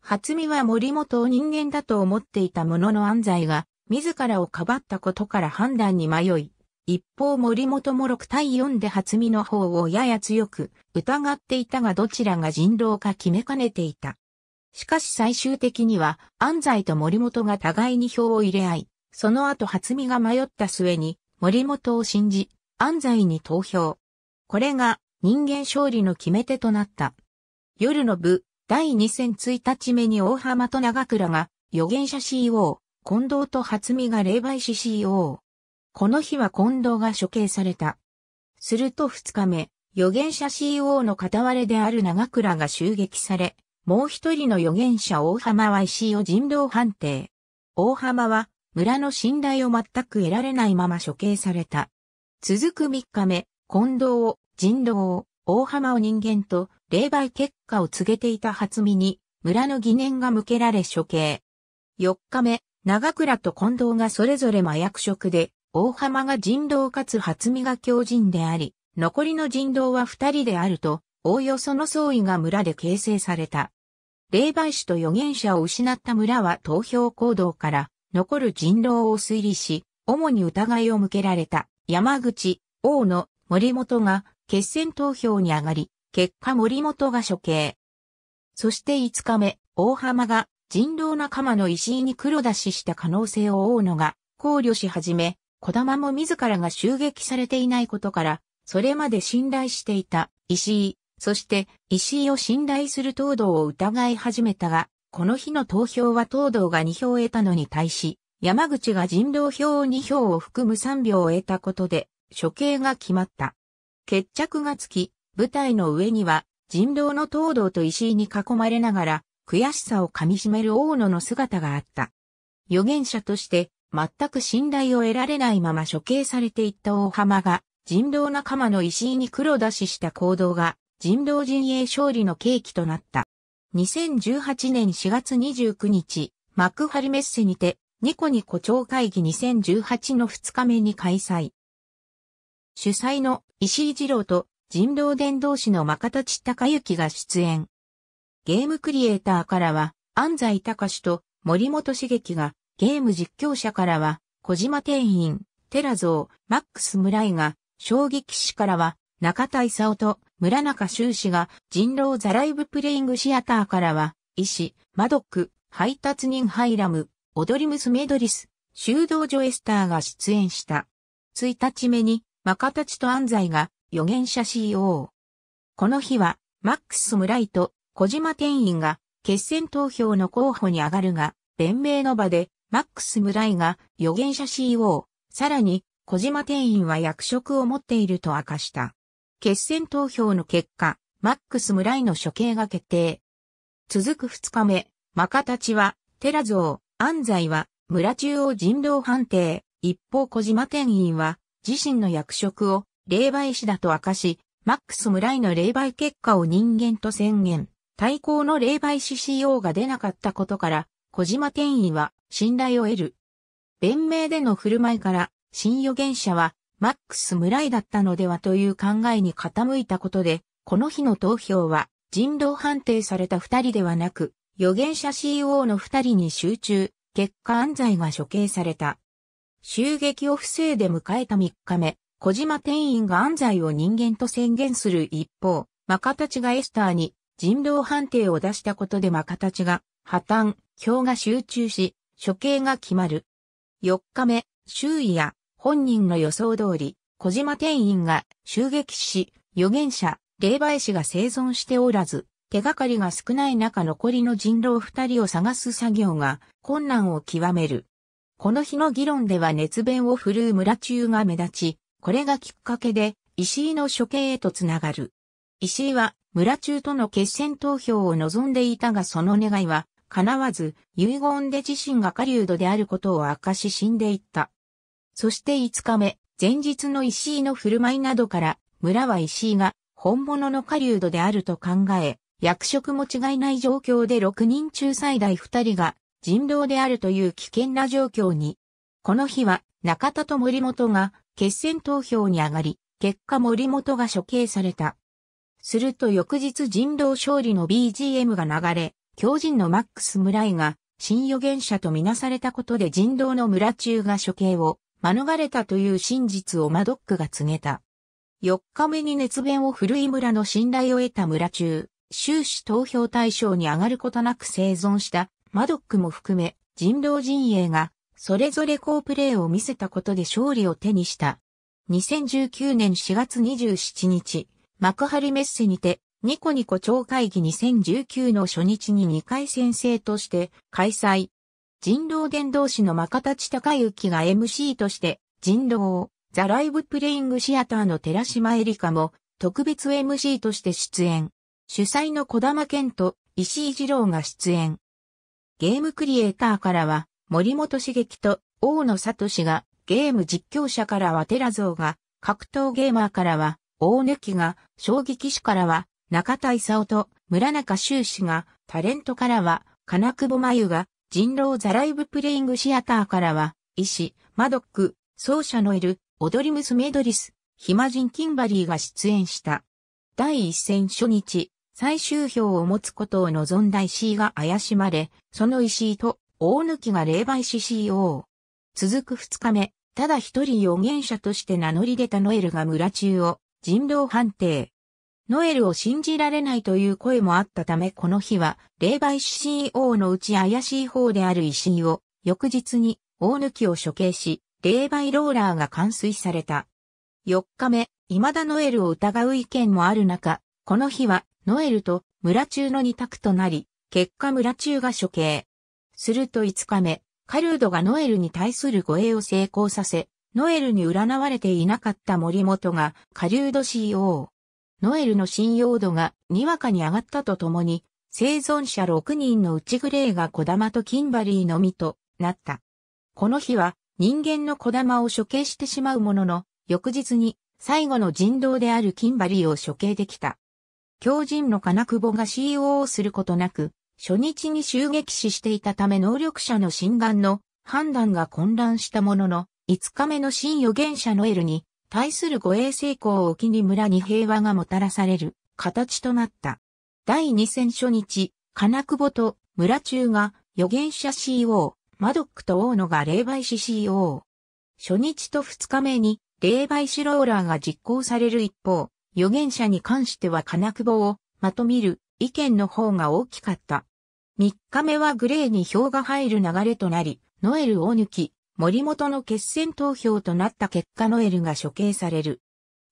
初見は森本を人間だと思っていたものの安西が、自らをかばったことから判断に迷い、一方森本も6対4で初見の方をやや強く疑っていたがどちらが人狼か決めかねていた。しかし最終的には安西と森本が互いに票を入れ合い、その後初見が迷った末に森本を信じ、安西に投票。これが人間勝利の決め手となった。夜の部、第2戦1日目に大浜と長倉が預言者 CO e、近藤と初見が霊媒師 CO e。この日は近藤が処刑された。すると2日目、預言者 CO e の片割れである長倉が襲撃され、もう一人の預言者大浜は石井を人道判定。大浜は村の信頼を全く得られないまま処刑された。続く3日目、近藤、人道、大浜を人間と霊媒結果を告げていた初見に、村の疑念が向けられ処刑。4日目、長倉と近藤がそれぞれ麻薬職で、大浜が人道かつ初見が狂人であり、残りの人道は2人であると、おおよその総意が村で形成された。霊媒師と預言者を失った村は投票行動から残る人狼を推理し、主に疑いを向けられた山口、大野、森本が決戦投票に上がり、結果森本が処刑。そして5日目、大浜が人狼仲間の石井に黒出しした可能性を王野が考慮し始め、小玉も自らが襲撃されていないことから、それまで信頼していた石井、そして石井を信頼する東堂を疑い始めたが、この日の投票は東堂が2票を得たのに対し、山口が人狼票を2票を含む3票を得たことで、処刑が決まった。決着がつき、舞台の上には、人狼の東堂と石井に囲まれながら、悔しさを噛み締める大野の姿があった。預言者として、全く信頼を得られないまま処刑されていった大浜が、人狼仲間の石井に黒出しした行動が、人狼陣営勝利の契機となった。2018年4月29日、幕張メッセにて、ニコニコ超会議2018の2日目に開催。主催の石井二郎と人狼伝道士の真田ち隆之が出演。ゲームクリエイターからは、安西隆と森本茂樹が、ゲーム実況者からは、小島店員、テラゾマックス村井が、衝撃士からは、中田勲と村中修士が人狼ザライブプレイングシアターからは、医師、マドック、配達人ハイラム、踊り娘ドリス、修道女エスターが出演した。1日目に、マカタチと安西が、予言者 CO。この日は、マックス村井と小島店員が、決戦投票の候補に上がるが、弁明の場で、マックス村井が予言者 CO、さらに小島店員は役職を持っていると明かした。決戦投票の結果、マックス村井の処刑が決定。続く2日目、マカたちは、寺像、安西は、村中央人道判定、一方小島店員は、自身の役職を、霊媒師だと明かし、マックス村井の霊媒結果を人間と宣言。対抗の霊媒師 CO が出なかったことから、小島店員は信頼を得る。弁明での振る舞いから、新予言者はマックス・ムライだったのではという考えに傾いたことで、この日の投票は人道判定された二人ではなく、預言者 CO の二人に集中、結果安罪が処刑された。襲撃を防いで迎えた三日目、小島店員が安罪を人間と宣言する一方、マカたちがエスターに人道判定を出したことでマカたちが破綻、票が集中し、処刑が決まる。四日目、周囲や本人の予想通り、小島店員が襲撃し、預言者、霊媒師が生存しておらず、手がかりが少ない中残りの人狼二人を探す作業が困難を極める。この日の議論では熱弁を振るう村中が目立ち、これがきっかけで石井の処刑へとつながる。石井は村中との決戦投票を望んでいたがその願いは叶わず、遺言で自身が狩人であることを明かし死んでいった。そして5日目、前日の石井の振る舞いなどから、村は石井が本物の狩人であると考え、役職も違いない状況で6人中最大2人が人狼であるという危険な状況に。この日は中田と森本が決戦投票に上がり、結果森本が処刑された。すると翌日人狼勝利の BGM が流れ、狂人のマックス村井が新予言者とみなされたことで人狼の村中が処刑を免れたという真実をマドックが告げた。4日目に熱弁を振るい村の信頼を得た村中、終始投票対象に上がることなく生存したマドックも含め人狼陣営がそれぞれ好プレーを見せたことで勝利を手にした。2019年4月27日、幕張メッセにてニコニコ超会議2019の初日に2回先生として開催、人狼伝道師の真方地隆之が MC として、人狼、ザ・ライブ・プレイング・シアターの寺島エリカも、特別 MC として出演。主催の児玉健と石井二郎が出演。ゲームクリエイターからは、森本茂樹と大野聡が、ゲーム実況者からは寺蔵が、格闘ゲーマーからは、大貫が、将棋騎士からは、中田勲と村中修氏が、タレントからは、金久保真由が、人狼ザライブプレイングシアターからは、医師、マドック、奏者のいる、踊り娘ドリス、ヒマジン・キンバリーが出演した。第一戦初日、最終票を持つことを望んだ石井が怪しまれ、その石井と大貫が霊媒師 CO。続く二日目、ただ一人予言者として名乗り出たノエルが村中を人狼判定。ノエルを信じられないという声もあったためこの日は、霊媒師 CO のうち怪しい方である石井を、翌日に大抜きを処刑し、霊媒ローラーが完遂された。4日目、未だノエルを疑う意見もある中、この日は、ノエルと村中の二択となり、結果村中が処刑。すると5日目、カルードがノエルに対する護衛を成功させ、ノエルに占われていなかった森本がカルード CO。ノエルの信用度がにわかに上がったとともに、生存者6人のうちグレーが小玉とキンバリーのみとなった。この日は人間の小玉を処刑してしまうものの、翌日に最後の人道であるキンバリーを処刑できた。狂人の金久保が COO することなく、初日に襲撃死していたため能力者の心眼の判断が混乱したものの、5日目の新予言者ノエルに対する護衛成功を機に村に平和がもたらされる形となった。第2戦初日、金久保と村中が預言者 CO、マドックと大野が霊媒師 CO。初日と2日目に霊媒師ローラーが実行される一方、預言者に関しては金久保をまとめる意見の方が大きかった。3日目はグレーに票が入る流れとなり、ノエルを抜き、森本の決戦投票となった結果ノエルが処刑される。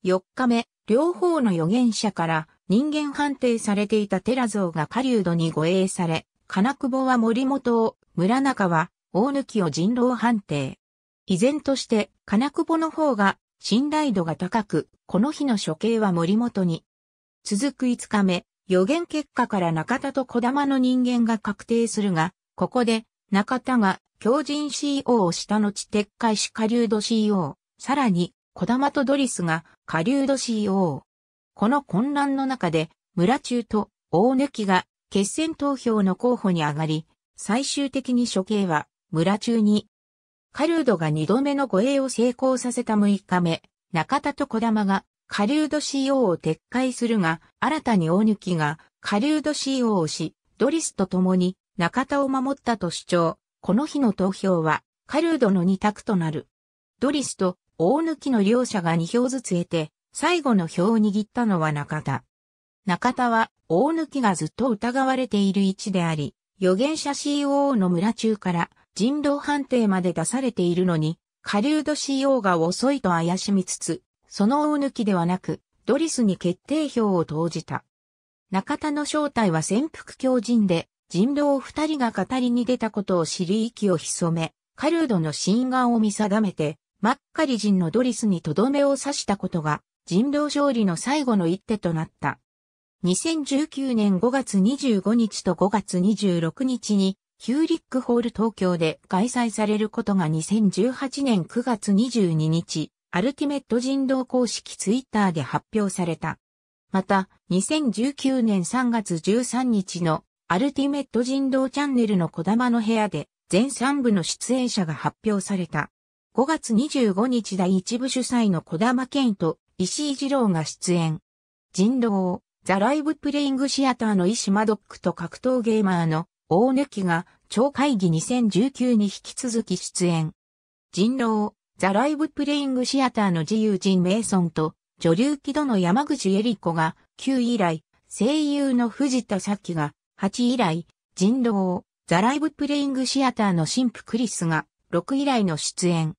4日目、両方の預言者から人間判定されていたテラゾが狩人に護衛され、金久保は森本を、村中は大貫を人狼判定。依然として金久保の方が信頼度が高く、この日の処刑は森本に。続く5日目、予言結果から中田と小玉の人間が確定するが、ここで中田が強人 CO を下の地撤回し下流度 CO、さらに、小玉とドリスが下流度 CO。この混乱の中で、村中と大貫が決戦投票の候補に上がり、最終的に処刑は村中に。カルードが2度目の護衛を成功させた6日目、中田と小玉がカリュード CO を撤回するが、新たに大抜きがカリュード CO をし、ドリスと共に中田を守ったと主張。この日の投票は、カルードの2択となる。ドリスと大貫の両者が2票ずつ得て、最後の票を握ったのは中田。中田は、大貫がずっと疑われている位置であり、預言者 COO の村中から人道判定まで出されているのに、カリュード CO が遅いと怪しみつつ、その大抜きではなく、ドリスに決定票を投じた。中田の正体は潜伏狂人で、人狼二人が語りに出たことを知り息を潜め、カルードの心眼を見定めて、マッカリ人のドリスにとどめを刺したことが、人狼勝利の最後の一手となった。2019年5月25日と5月26日に、ヒューリックホール東京で開催されることが2018年9月22日、アルティメット人狼公式ツイッターで発表された。また、2019年3月13日のアルティメット人道チャンネルの小玉の部屋で、全3部の出演者が発表された。5月25日第1部主催の小玉健と石井二郎が出演。人道、ザ・ライブ・プレイング・シアターの石マドックと格闘ゲーマーの大抜きが、超会議2019に引き続き出演。人狼、ザ・ライブ・プレイング・シアターの自由人メイソンと、女流木戸の山口恵里子が、旧以来、声優の藤田咲が、8以来、人狼、ザ・ライブ・プレイング・シアターの神父クリスが、6以来の出演。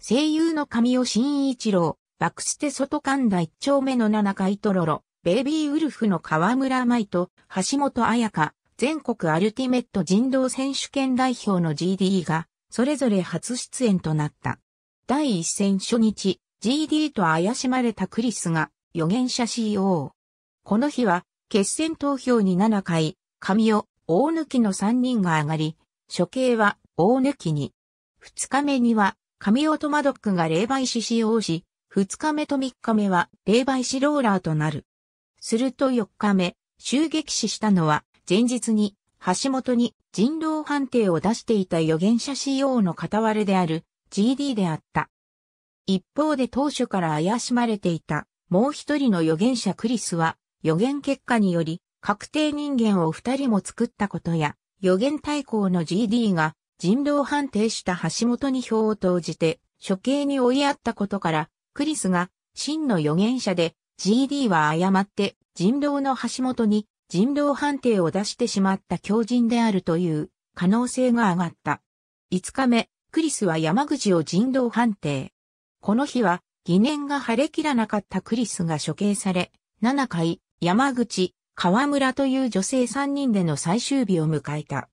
声優の神尾慎一郎、バクステ外神田一丁目の7階トロロ、ベイビーウルフの河村舞と橋本彩香、全国アルティメット人道選手権代表の GD が、それぞれ初出演となった。第一戦初日、GD と怪しまれたクリスが、予言者 CO。この日は、決戦投票に7回、神尾、大抜きの三人が上がり、処刑は大抜きに。二日目には、神尾とマドックが霊媒師使用し、二日目と三日目は霊媒師ローラーとなる。すると四日目、襲撃死したのは、前日に、橋本に人狼判定を出していた預言者 CO の片割れである GD であった。一方で当初から怪しまれていたもう一人の預言者クリスは預言結果により確定人間を二人も作ったことや、予言対抗の GD が人狼判定した橋本に票を投じて処刑に追いやったことから、クリスが真の予言者で GD は誤って人狼の橋本に人狼判定を出してしまった狂人であるという可能性が上がった。5日目、クリスは山口を人狼判定。この日は疑念が晴れきらなかったクリスが処刑され、7回、山口、河村という女性三人での最終日を迎えた。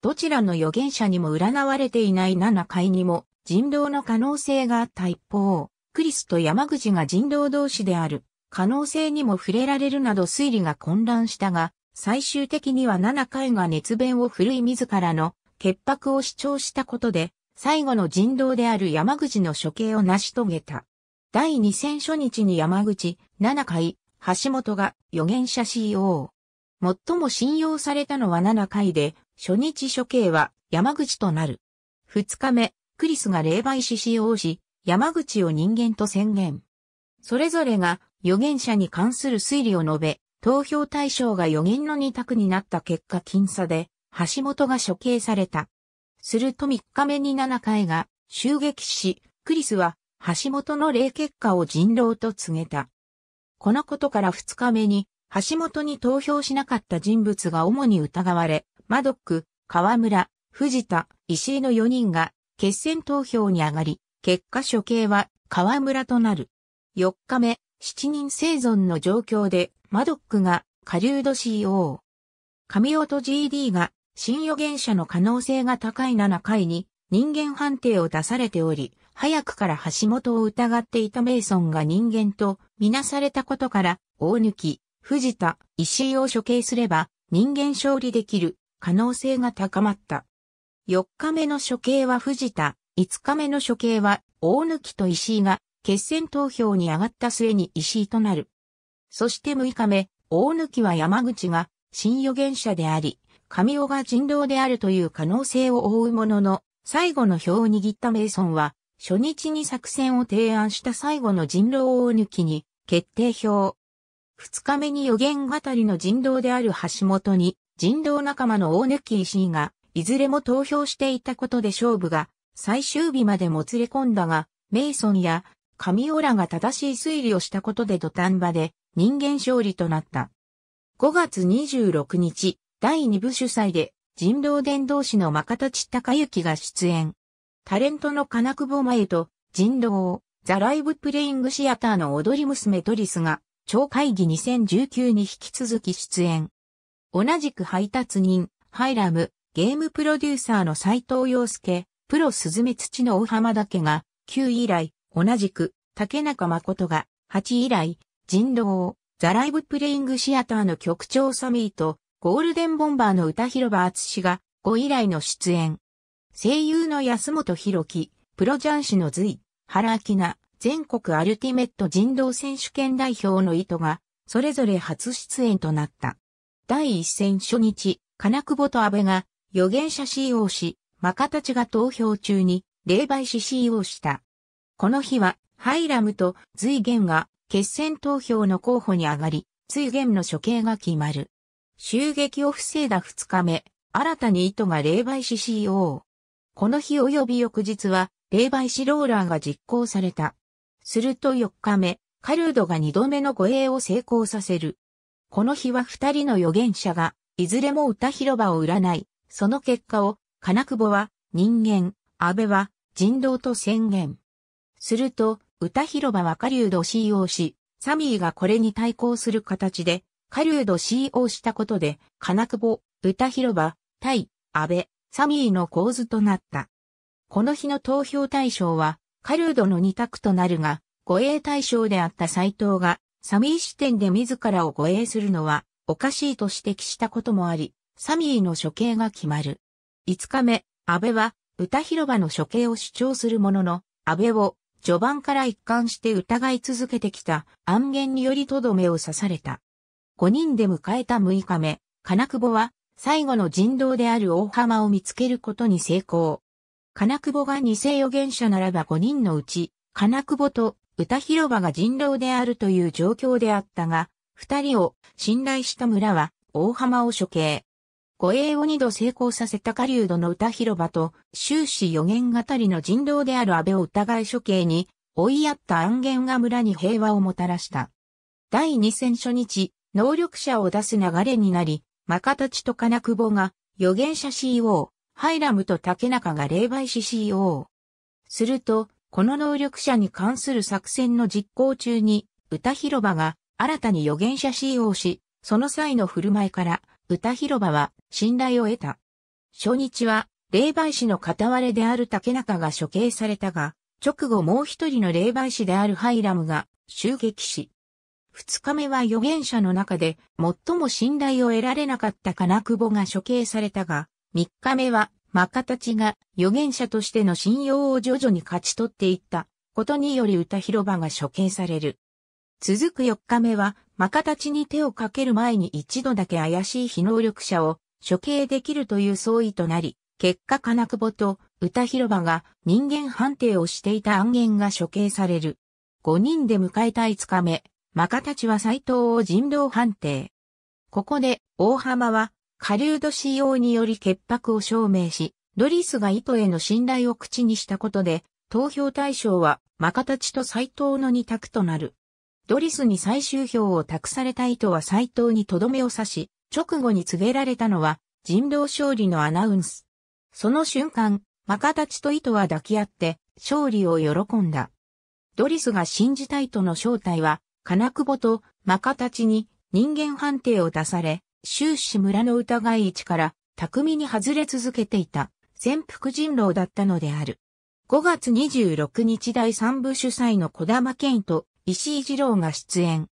どちらの預言者にも占われていない七回にも人狼の可能性があった一方、クリスと山口が人狼同士である可能性にも触れられるなど推理が混乱したが、最終的には七回が熱弁を振るい自らの潔白を主張したことで、最後の人道である山口の処刑を成し遂げた。第2戦初日に山口、七回、橋本が預言者 CO。最も信用されたのは7回で、初日処刑は山口となる。2日目、クリスが霊媒師 CO し、山口を人間と宣言。それぞれが預言者に関する推理を述べ、投票対象が予言の2択になった結果僅差で、橋本が処刑された。すると3日目に7回が襲撃し、クリスは橋本の霊結果を人狼と告げた。このことから2日目に、橋本に投票しなかった人物が主に疑われ、マドック、河村、藤田、石井の4人が決戦投票に上がり、結果処刑は河村となる。4日目、7人生存の状況で、マドックが下流度 CO。神音 GD が新予言者の可能性が高い7回に人間判定を出されており、早くから橋本を疑っていたメイソンが人間とみなされたことから、大貫、藤田、石井を処刑すれば、人間勝利できる可能性が高まった。4日目の処刑は藤田、5日目の処刑は大貫と石井が決戦投票に上がった末に石井となる。そして6日目、大貫は山口が新予言者であり、神尾が人狼であるという可能性を追うものの、最後の票を握ったメイソンは、初日に作戦を提案した最後の人狼を抜きに決定票。二日目に予言語りの人狼である橋本に人狼仲間の大抜き石井がいずれも投票していたことで勝負が最終日までもつれ込んだが、メイソンや神オラが正しい推理をしたことで土壇場で人間勝利となった。5月26日、第2部主催で人狼伝道師の真方ち隆之が出演。タレントの金久保前と人狼、ザ・ライブ・プレイング・シアターの踊り娘トリスが、超会議2019に引き続き出演。同じく配達人、ハイラム、ゲームプロデューサーの斎藤洋介、プロスズメ土の大浜岳が、9位以来、同じく、竹中誠が、8位以来、人狼、ザ・ライブ・プレイング・シアターの局長サミーと、ゴールデンボンバーの歌広場厚氏が、5位以来の出演。声優の安本博樹、プロ雀士の随、原明菜、全国アルティメット人道選手権代表の糸が、それぞれ初出演となった。第一戦初日、金久保と安倍が、予言者 CO し、マカたちが投票中に、霊媒師 CO した。この日は、ハイラムと随元が、決戦投票の候補に上がり、随元の処刑が決まる。襲撃を防いだ二日目、新たに糸が霊媒師 CO。この日及び翌日は、霊媒師ローラーが実行された。すると4日目、カルードが2度目の護衛を成功させる。この日は2人の預言者が、いずれも歌広場を占い、その結果を、金久保は人間、安倍は人道と宣言。すると、歌広場はカ狩人を使用し、サミーがこれに対抗する形で、カ狩人を使用したことで、金久保、歌広場、対、安倍、サミーの構図となった。この日の投票対象は、カルードの二択となるが、護衛対象であった斎藤が、サミー視点で自らを護衛するのは、おかしいと指摘したこともあり、サミーの処刑が決まる。5日目、安倍は、歌広場の処刑を主張するものの、安倍を、序盤から一貫して疑い続けてきた、暗言によりとどめを刺された。5人で迎えた6日目、金久保は、最後の人道である大浜を見つけることに成功。金久保が二世予言者ならば5人のうち、金久保と歌広場が人道であるという状況であったが、二人を信頼した村は大浜を処刑。護衛を二度成功させた狩人の歌広場と終始予言語りの人道である安倍を疑い処刑に追いやった暗言が村に平和をもたらした。第二戦初日、能力者を出す流れになり、マカタチと金久保が預言者 CO、ハイラムと竹中が霊媒師 CO。すると、この能力者に関する作戦の実行中に、歌広場が新たに預言者 CO し、その際の振る舞いから、歌広場は信頼を得た。初日は、霊媒師の片割れである竹中が処刑されたが、直後もう一人の霊媒師であるハイラムが襲撃し、二日目は預言者の中で最も信頼を得られなかった金久保が処刑されたが、三日目はマカたちが預言者としての信用を徐々に勝ち取っていったことにより歌広場が処刑される。続く四日目は、マカたちに手をかける前に一度だけ怪しい非能力者を処刑できるという相違となり、結果金久保と歌広場が人間判定をしていた暗言が処刑される。五人で迎えた5日目、マカたちは斎藤を人道判定。ここで、大浜は、下流土使用により潔白を証明し、ドリスが糸への信頼を口にしたことで、投票対象は、マカたちと斎藤の二択となる。ドリスに最終票を託された糸は斎藤にとどめを刺し、直後に告げられたのは、人道勝利のアナウンス。その瞬間、マカたちと糸は抱き合って、勝利を喜んだ。ドリスが信じた糸の正体は、金久保とマカたちに人間判定を出され、終始村の疑い位置から巧みに外れ続けていた潜伏人狼だったのである。5月26日第3部主催の小玉健と石井二郎が出演。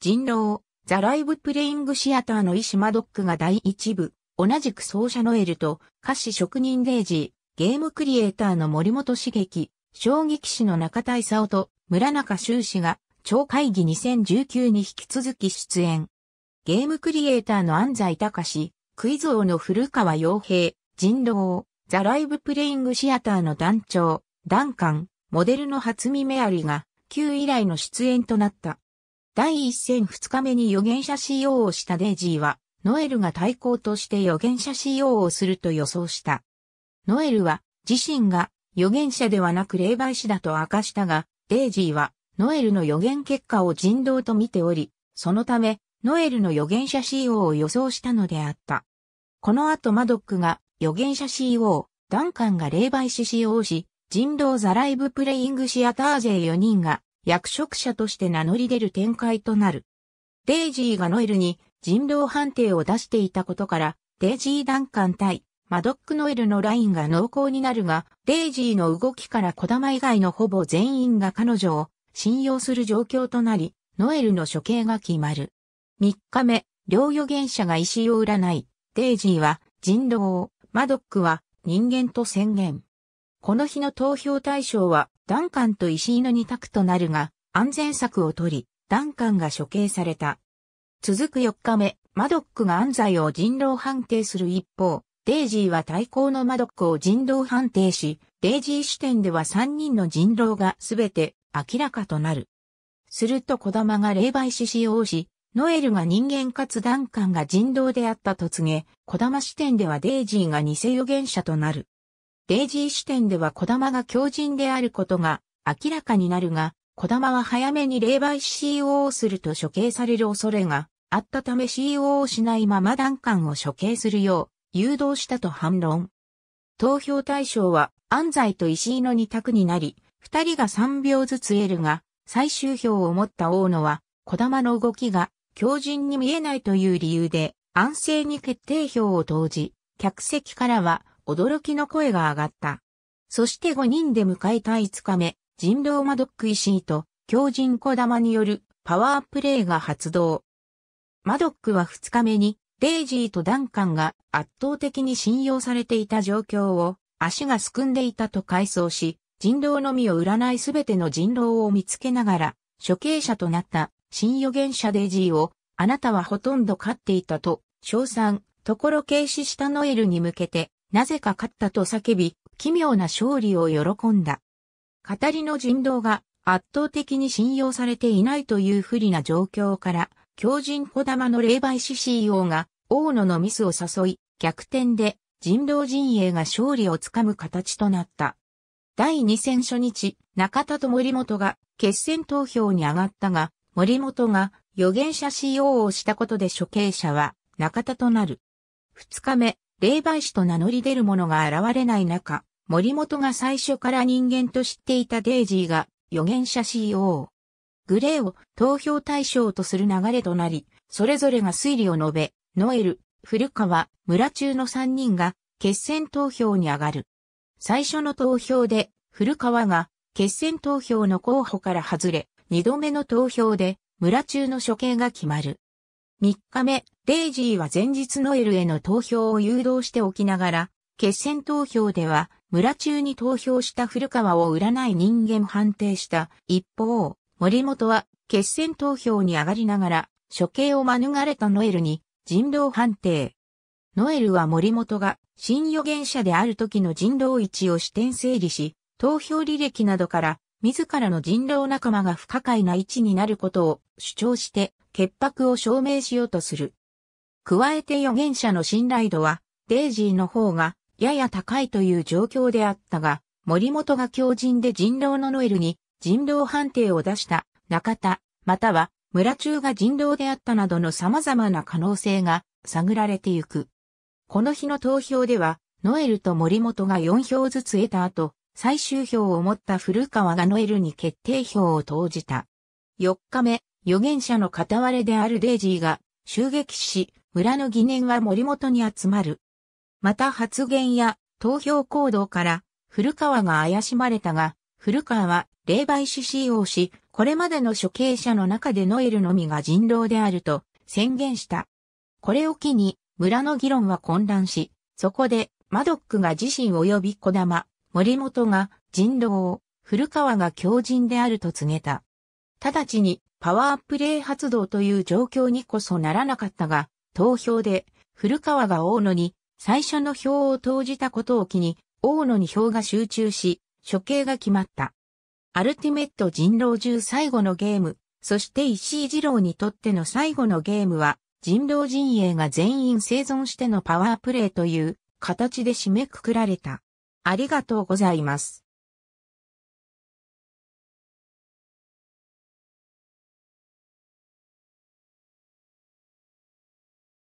人狼、ザ・ライブ・プレイング・シアターの石マドックが第1部、同じく奏者ノエルと歌詞職人デイジー、ゲームクリエイターの森本茂樹、将棋師の中田勲と村中修士が超会議2019に引き続き出演。ゲームクリエイターの安西隆、クイズ王の古川洋平、人狼、ザ・ライブ・プレイング・シアターの団長、ダンカン、モデルの初見メアリが、旧以来の出演となった。第1戦2日目に予言者 CO をしたデイジーは、ノエルが対抗として予言者 CO をすると予想した。ノエルは、自身が、予言者ではなく霊媒師だと明かしたが、デイジーは、ノエルの予言結果を人道と見ており、そのため、ノエルの予言者 CO を予想したのであった。この後マドックが予言者 CO、ダンカンが霊媒師 CO し、人道ザライブプレイングシアター勢4人が役職者として名乗り出る展開となる。デイジーがノエルに人道判定を出していたことから、デイジーダンカン対マドックノエルのラインが濃厚になるが、デイジーの動きから小玉以外のほぼ全員が彼女を信用する状況となり、ノエルの処刑が決まる。3日目、両預言者が石を占い、デイジーは人狼を、マドックは人間と宣言。この日の投票対象は、ダンカンと石井の2択となるが、安全策を取り、ダンカンが処刑された。続く4日目、マドックが安西を人狼判定する一方、デイジーは対抗のマドックを人狼判定し、デイジー視点では3人の人狼がすべて明らかとなる。すると児玉が霊媒師使用し、ノエルが人間かつ段官が人道であったと告げ、児玉視点ではデイジーが偽預言者となる。デイジー視点では児玉が狂人であることが明らかになるが、児玉は早めに霊媒師 CO をすると処刑される恐れがあったため CO をしないまま段官を処刑するよう誘導したと反論。投票対象は安西と石井の二択になり、二人が3秒ずつ得るが、最終票を持った大野は、小玉の動きが強靭に見えないという理由で、安静に決定票を投じ、客席からは驚きの声が上がった。そして5人で迎えた5日目、人狼マドック石井と強靭小玉によるパワープレイが発動。マドックは2日目に、デイジーとダンカンが圧倒的に信用されていた状況を足がすくんでいたと回想し、人狼のみを占いすべての人狼を見つけながら、処刑者となった新予言者デイジーを、あなたはほとんど勝っていたと、称賛、ところ軽視したノエルに向けて、なぜか勝ったと叫び、奇妙な勝利を喜んだ。語りの人狼が圧倒的に信用されていないという不利な状況から、狂人小玉の霊媒師 CEO が、大野のミスを誘い、逆転で人狼陣営が勝利をつかむ形となった。第2戦初日、中田と森本が決戦投票に上がったが、森本が予言者 CO をしたことで処刑者は中田となる。2日目、霊媒師と名乗り出る者が現れない中、森本が最初から人間と知っていたデイジーが予言者 CO。グレーを投票対象とする流れとなり、それぞれが推理を述べ、ノエル、古川、村中の3人が決戦投票に上がる。最初の投票で古川が決選投票の候補から外れ、二度目の投票で村中の処刑が決まる。三日目、デイジーは前日ノエルへの投票を誘導しておきながら、決選投票では村中に投票した古川を占い人間判定した。一方、森本は決選投票に上がりながら処刑を免れたノエルに人狼判定。ノエルは森本が新予言者である時の人狼置を視点整理し、投票履歴などから、自らの人狼仲間が不可解な位置になることを主張して、潔白を証明しようとする。加えて予言者の信頼度は、デイジーの方が、やや高いという状況であったが、森本が強靭で人狼のノエルに人狼判定を出した中田、または村中が人狼であったなどの様々な可能性が探られてゆく。この日の投票では、ノエルと森本が4票ずつ得た後、最終票を持った古川がノエルに決定票を投じた。4日目、預言者の片割れであるデイジーが襲撃し、村の疑念は森本に集まる。また発言や投票行動から古川が怪しまれたが、古川は霊媒師使用し、これまでの処刑者の中でノエルのみが人狼であると宣言した。これを機に村の議論は混乱し、そこで、マドックが自身及び小玉、森本が人狼を、古川が狂人であると告げた。直ちにパワープレイ発動という状況にこそならなかったが、投票で古川が大野に最初の票を投じたことを機に、大野に票が集中し、処刑が決まった。アルティメット人狼中最後のゲーム、そして石井二郎にとっての最後のゲームは、人狼陣営が全員生存してのパワープレイという形で締めくくられた。ありがとうございます。